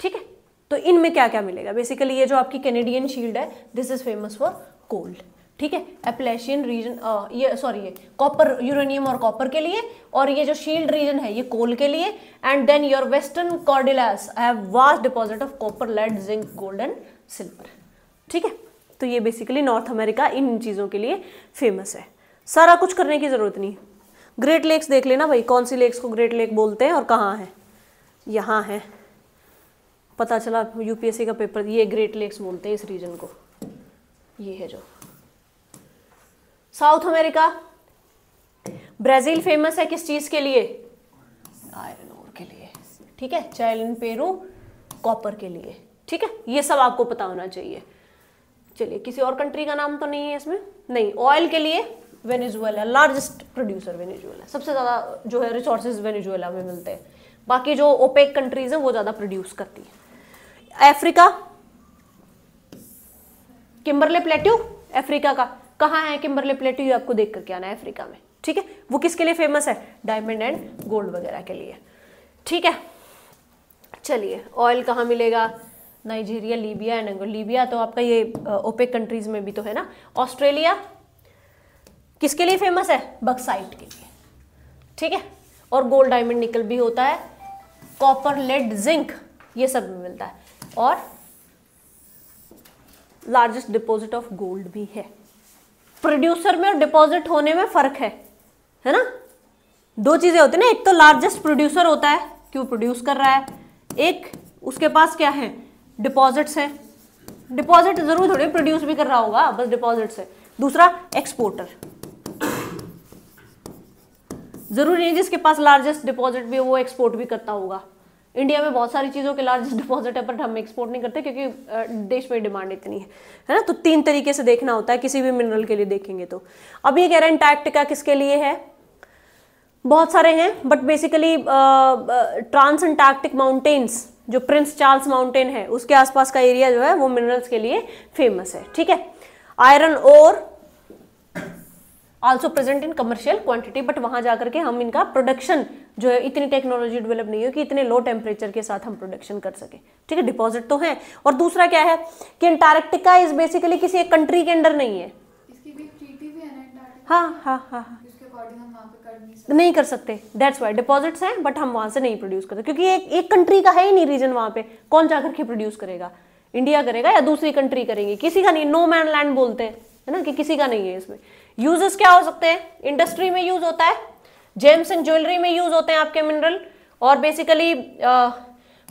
Speaker 1: ठीक है तो इनमें क्या क्या मिलेगा बेसिकली ये जो आपकी कैनेडियन शील्ड है this is famous for gold ठीक है एप्लेशियन रीजन ये सॉरी ये कॉपर यूरेनियम और कॉपर के लिए और ये जो शील्ड रीजन है ये कोल के लिए and then your western cordilleras have vast deposit of copper lead zinc gold and silver ठीक है तो ये बेसिकली नॉर्थ अमेरिका इन चीज़ों के लिए फेमस है सारा कुछ करने की ज़रूरत नहीं ग्रेट लेक्स देख लेना भाई कौन सी लेक्स को ग्रेट लेक बोलते हैं और कहाँ है यहाँ है पता चला यूपीएससी का पेपर ये ग्रेट लेक्स बोलते हैं इस रीजन को ये है जो साउथ अमेरिका ब्राजील फेमस है किस चीज के लिए आयरन ओर के लिए ठीक है चाइलन पेरू कॉपर के लिए ठीक है ये सब आपको पता होना चाहिए चलिए किसी और कंट्री का नाम तो नहीं है इसमें नहीं ऑयल के लिए वेनेजुएला लार्जेस्ट प्रोड्यूसर वेनेजुएला सबसे ज़्यादा जो है रिसोर्सेज वेनेजुएला में मिलते हैं बाकी जो ओपेक कंट्रीज है वो ज़्यादा प्रोड्यूस करती है अफ्रीका किम्बरले प्लेट्यू अफ्रीका का कहाँ है किम्बरले प्लेटू ये आपको देख करके आना है अफ्रीका में ठीक है वो किसके लिए फेमस है डायमंड एंड गोल्ड वगैरह के लिए ठीक है चलिए ऑयल कहाँ मिलेगा Nigeria Libya and Angola Libya तो आपका ये ओपे कंट्रीज में भी तो है ना ऑस्ट्रेलिया किसके लिए फेमस है बक्साइट के लिए ठीक है और गोल्ड डायमंड निकल भी होता है कॉपर लेड जिंक ये सब में मिलता है और लार्जेस्ट डिपॉजिट ऑफ गोल्ड भी है प्रोड्यूसर में और डिपॉजिट होने में फर्क है है ना दो चीजें होती है ना एक तो लार्जेस्ट प्रोड्यूसर होता है क्यों प्रोड्यूस कर रहा है एक उसके पास क्या है डिपॉजिट्स है डिपॉजिट जरूर थोड़े प्रोड्यूस भी कर रहा होगा बस डिपॉजिट्स है दूसरा एक्सपोर्टर जरूरी नहीं जिसके पास लार्जेस्ट डिपॉजिट भी वो एक्सपोर्ट भी करता होगा इंडिया में बहुत सारी चीज़ों के लार्जेस्ट डिपॉजिट है बट हम एक्सपोर्ट नहीं करते क्योंकि देश में डिमांड इतनी है है ना तो तीन तरीके से देखना होता है किसी भी मिनरल के लिए देखेंगे तो अब ये कह रहे हैं इंटैक्टिका किसके लिए है बहुत सारे हैं but basically trans Antarctic mountains जो प्रिंस चार्ल्स माउंटेन है उसके आसपास का एरिया जो है वो मिनरल्स के लिए फेमस है ठीक है आयरन और also present in commercial quantity but वहाँ जाकर के हम इनका प्रोडक्शन जो है इतनी टेक्नोलॉजी डेवलप नहीं हो कि इतने लो टेम्परेचर के साथ हम प्रोडक्शन कर सके ठीक है डिपॉजिट तो है और दूसरा क्या है कि अंटार्कटिका इज बेसिकली किसी एक कंट्री के अंडर नहीं है हाँ हाँ हाँ हाँ नहीं, कर सकते दैट्स वाई डिपॉजिट हैं बट हम वहां से नहीं प्रोड्यूस करते क्योंकि एक एक कंट्री का है ही नहीं रीजन वहां पे कौन जा करके प्रोड्यूस करेगा इंडिया करेगा या दूसरी कंट्री करेंगी किसी का नहीं नो मैन लैंड बोलते हैं है ना कि किसी का नहीं है इसमें यूजेस क्या हो सकते हैं इंडस्ट्री में यूज होता है जेम्स एंड ज्वेलरी में यूज होते हैं आपके मिनरल और बेसिकली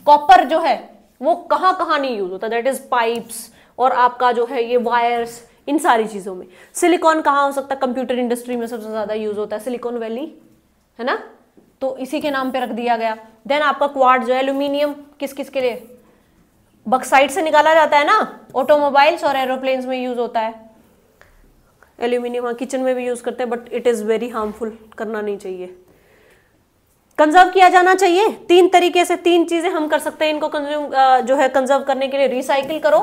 Speaker 1: कॉपर जो है वो कहां कहां नहीं यूज होता दैट इज पाइप्स और आपका जो है ये वायर्स इन सारी चीज़ों में सिलिकॉन कहां हो सकता है कंप्यूटर इंडस्ट्री में सबसे ज़्यादा यूज होता है सिलिकॉन वैली है ना तो इसी के नाम पे रख दिया गया देन आपका क्वाड जो है एल्यूमिनियम किस किस के लिए बक्साइड से निकाला जाता है ना ऑटोमोबाइल्स और एरोप्लेन्स में यूज होता है एल्यूमिनियम हाँ किचन में भी यूज़ करते हैं but it is very harmful करना नहीं चाहिए कंजर्व किया जाना चाहिए तीन तरीके से तीन चीज़ें हम कर सकते हैं इनको कंज्यूम जो है कंजर्व करने के लिए रिसाइकिल करो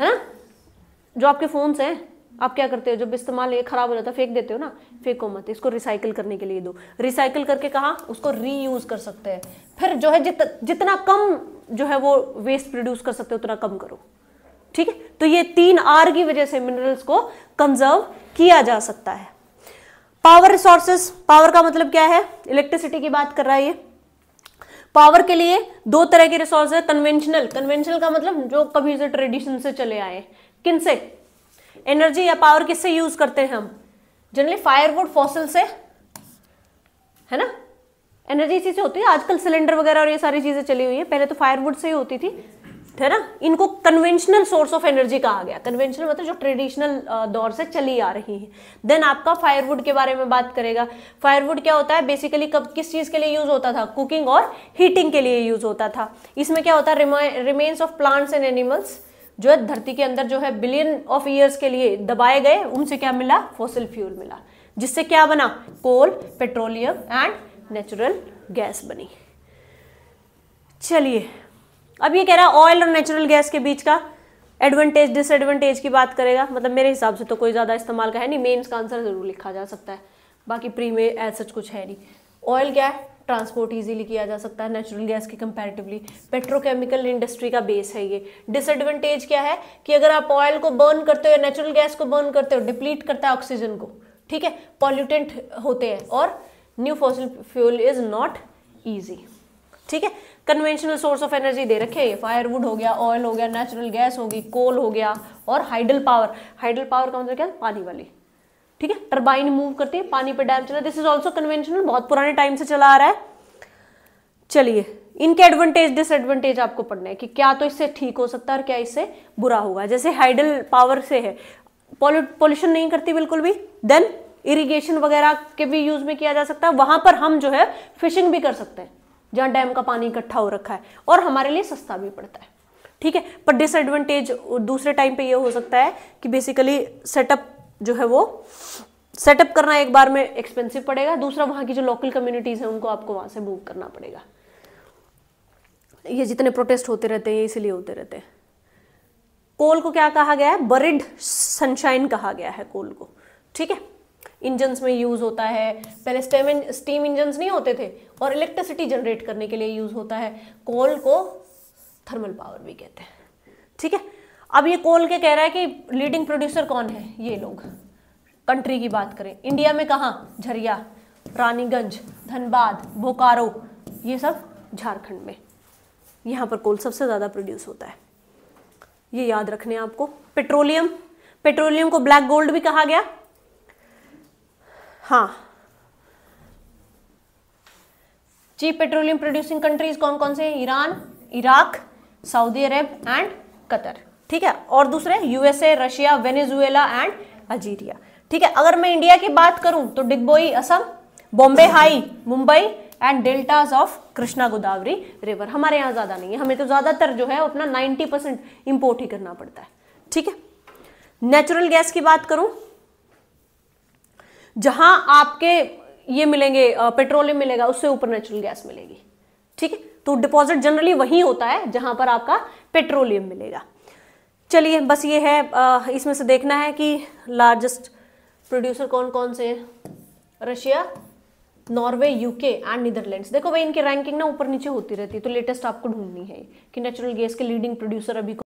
Speaker 1: है ना जो आपके फ़ोन्स हैं आप क्या करते हो जब इस्तेमाल ये खराब हो जाता है फेंक देते हो ना फेंको मत इसको रिसाइकिल करने के लिए दो रिसाइकिल करके कहा उसको रीयूज कर सकते हैं फिर जो है जित, जितना कम जो है वो वेस्ट प्रोड्यूस कर सकते हो उतना कम करो ठीक है तो ये तीन आर की वजह से मिनरल्स को कंजर्व किया जा सकता है पावर रिसोर्सेस पावर का मतलब क्या है इलेक्ट्रिसिटी की बात कर रहा है ये पावर के लिए दो तरह के रिसोर्स है कन्वेंशनल कन्वेंशनल का मतलब जो कभी से ट्रेडिशन से चले आए किनसे एनर्जी या पावर किससे यूज करते हैं हम जनरली फायरवुड फॉसल से है ना एनर्जी इसी से होती है आजकल सिलेंडर वगैरह और ये सारी चीजें चली हुई है पहले तो फायरवुड से ही होती थी है ना इनको कन्वेंशनल सोर्स ऑफ एनर्जी कहा गया कन्वेंशनल मतलब जो ट्रेडिशनल दौर से चली आ रही है देन आपका फायरवुड के बारे में बात करेगा फायरवुड क्या होता है बेसिकली कब किस चीज़ के लिए यूज होता था कुकिंग और हीटिंग के लिए यूज होता था इसमें क्या होता है remains of plants and animals जो है धरती के अंदर जो है बिलियन ऑफ ईयर्स के लिए दबाए गए उनसे क्या मिला फॉसिल फ्यूल मिला जिससे क्या बना coal petroleum and natural gas बनी चलिए अब ये कह रहा है ऑयल और नेचुरल गैस के बीच का एडवांटेज डिसएडवांटेज की बात करेगा मतलब मेरे हिसाब से तो कोई ज़्यादा इस्तेमाल का है नहीं मेन्स का आंसर ज़रूर लिखा जा सकता है बाकी प्री में एज सच कुछ है नहीं ऑयल क्या है ट्रांसपोर्ट इजीली किया जा सकता है नेचुरल गैस के कंपैरेटिवली पेट्रोकेमिकल इंडस्ट्री का बेस है ये डिसएडवांटेज क्या है कि अगर आप ऑयल को बर्न करते हो या नेचुरल गैस को बर्न करते हो डिप्लीट करता है ऑक्सीजन को ठीक है पॉल्यूटेंट होते हैं और new fossil fuel is not easy ठीक है कन्वेंशनल सोर्स ऑफ एनर्जी दे रखे हैं फायरवुड हो गया ऑयल हो गया नेचुरल गैस होगी कोल हो गया और हाइडल पावर हाइडल पावर का मतलब क्या पानी वाली ठीक है टर्बाइन मूव करती है पानी पर डैम चला दिस इज ऑल्सो कन्वेंशनल बहुत पुराने टाइम से चला आ रहा है चलिए इनके एडवांटेज डिसएडवांटेज आपको पढ़ना है कि क्या तो इससे ठीक हो सकता है और क्या इससे बुरा होगा जैसे हाइडल पावर से है पॉल्यूशन नहीं करती बिल्कुल भी देन इरिगेशन वगैरह के भी यूज में किया जा सकता है वहां पर हम जो है फिशिंग भी कर सकते हैं जहाँ डैम का पानी इकट्ठा हो रखा है और हमारे लिए सस्ता भी पड़ता है ठीक है पर डिसएडवांटेज दूसरे टाइम पे ये हो सकता है कि बेसिकली सेटअप जो है वो सेटअप करना एक बार में एक्सपेंसिव पड़ेगा दूसरा वहां की जो लोकल कम्युनिटीज़ है उनको आपको वहां से मूव करना पड़ेगा ये जितने प्रोटेस्ट होते रहते हैं इसीलिए होते रहते हैं कोल को क्या कहा गया है बरिड सनशाइन कहा गया है कोल को ठीक है इंजन्स में यूज़ होता है पहले स्टेम स्टीम इंजन्स नहीं होते थे और इलेक्ट्रिसिटी जनरेट करने के लिए यूज़ होता है कोल को थर्मल पावर भी कहते हैं ठीक है अब ये कोल के कह रहा है कि लीडिंग प्रोड्यूसर कौन है ये लोग कंट्री की बात करें इंडिया में कहाँ झरिया रानीगंज धनबाद बोकारो ये सब झारखंड में यहाँ पर कोल सबसे ज़्यादा प्रोड्यूस होता है ये याद रखने आपको पेट्रोलियम पेट्रोलियम को ब्लैक गोल्ड भी कहा गया हाँ चीफ पेट्रोलियम प्रोड्यूसिंग कंट्रीज कौन कौन से Iran Iraq Saudi Arabia and Qatar ठीक है और दूसरे USA Russia Venezuela and Algeria ठीक है अगर मैं इंडिया की बात करूं तो Digboi Assam Bombay High Mumbai and deltas of Krishna Godavari river हमारे यहाँ ज़्यादा नहीं है हमें तो ज़्यादातर जो है अपना 90 परसेंट इंपोर्ट ही करना पड़ता है ठीक है नेचुरल गैस की बात करूं जहां आपके ये मिलेंगे पेट्रोलियम मिलेगा उससे ऊपर नेचुरल गैस मिलेगी ठीक है तो डिपॉजिट जनरली वही होता है जहां पर आपका पेट्रोलियम मिलेगा चलिए बस ये है इसमें से देखना है कि लार्जेस्ट प्रोड्यूसर कौन कौन से Russia Norway UK and Netherlands देखो भाई इनकी रैंकिंग ना ऊपर नीचे होती रहती है तो लेटेस्ट आपको ढूंढनी है कि नेचुरल गैस के लीडिंग प्रोड्यूसर अभी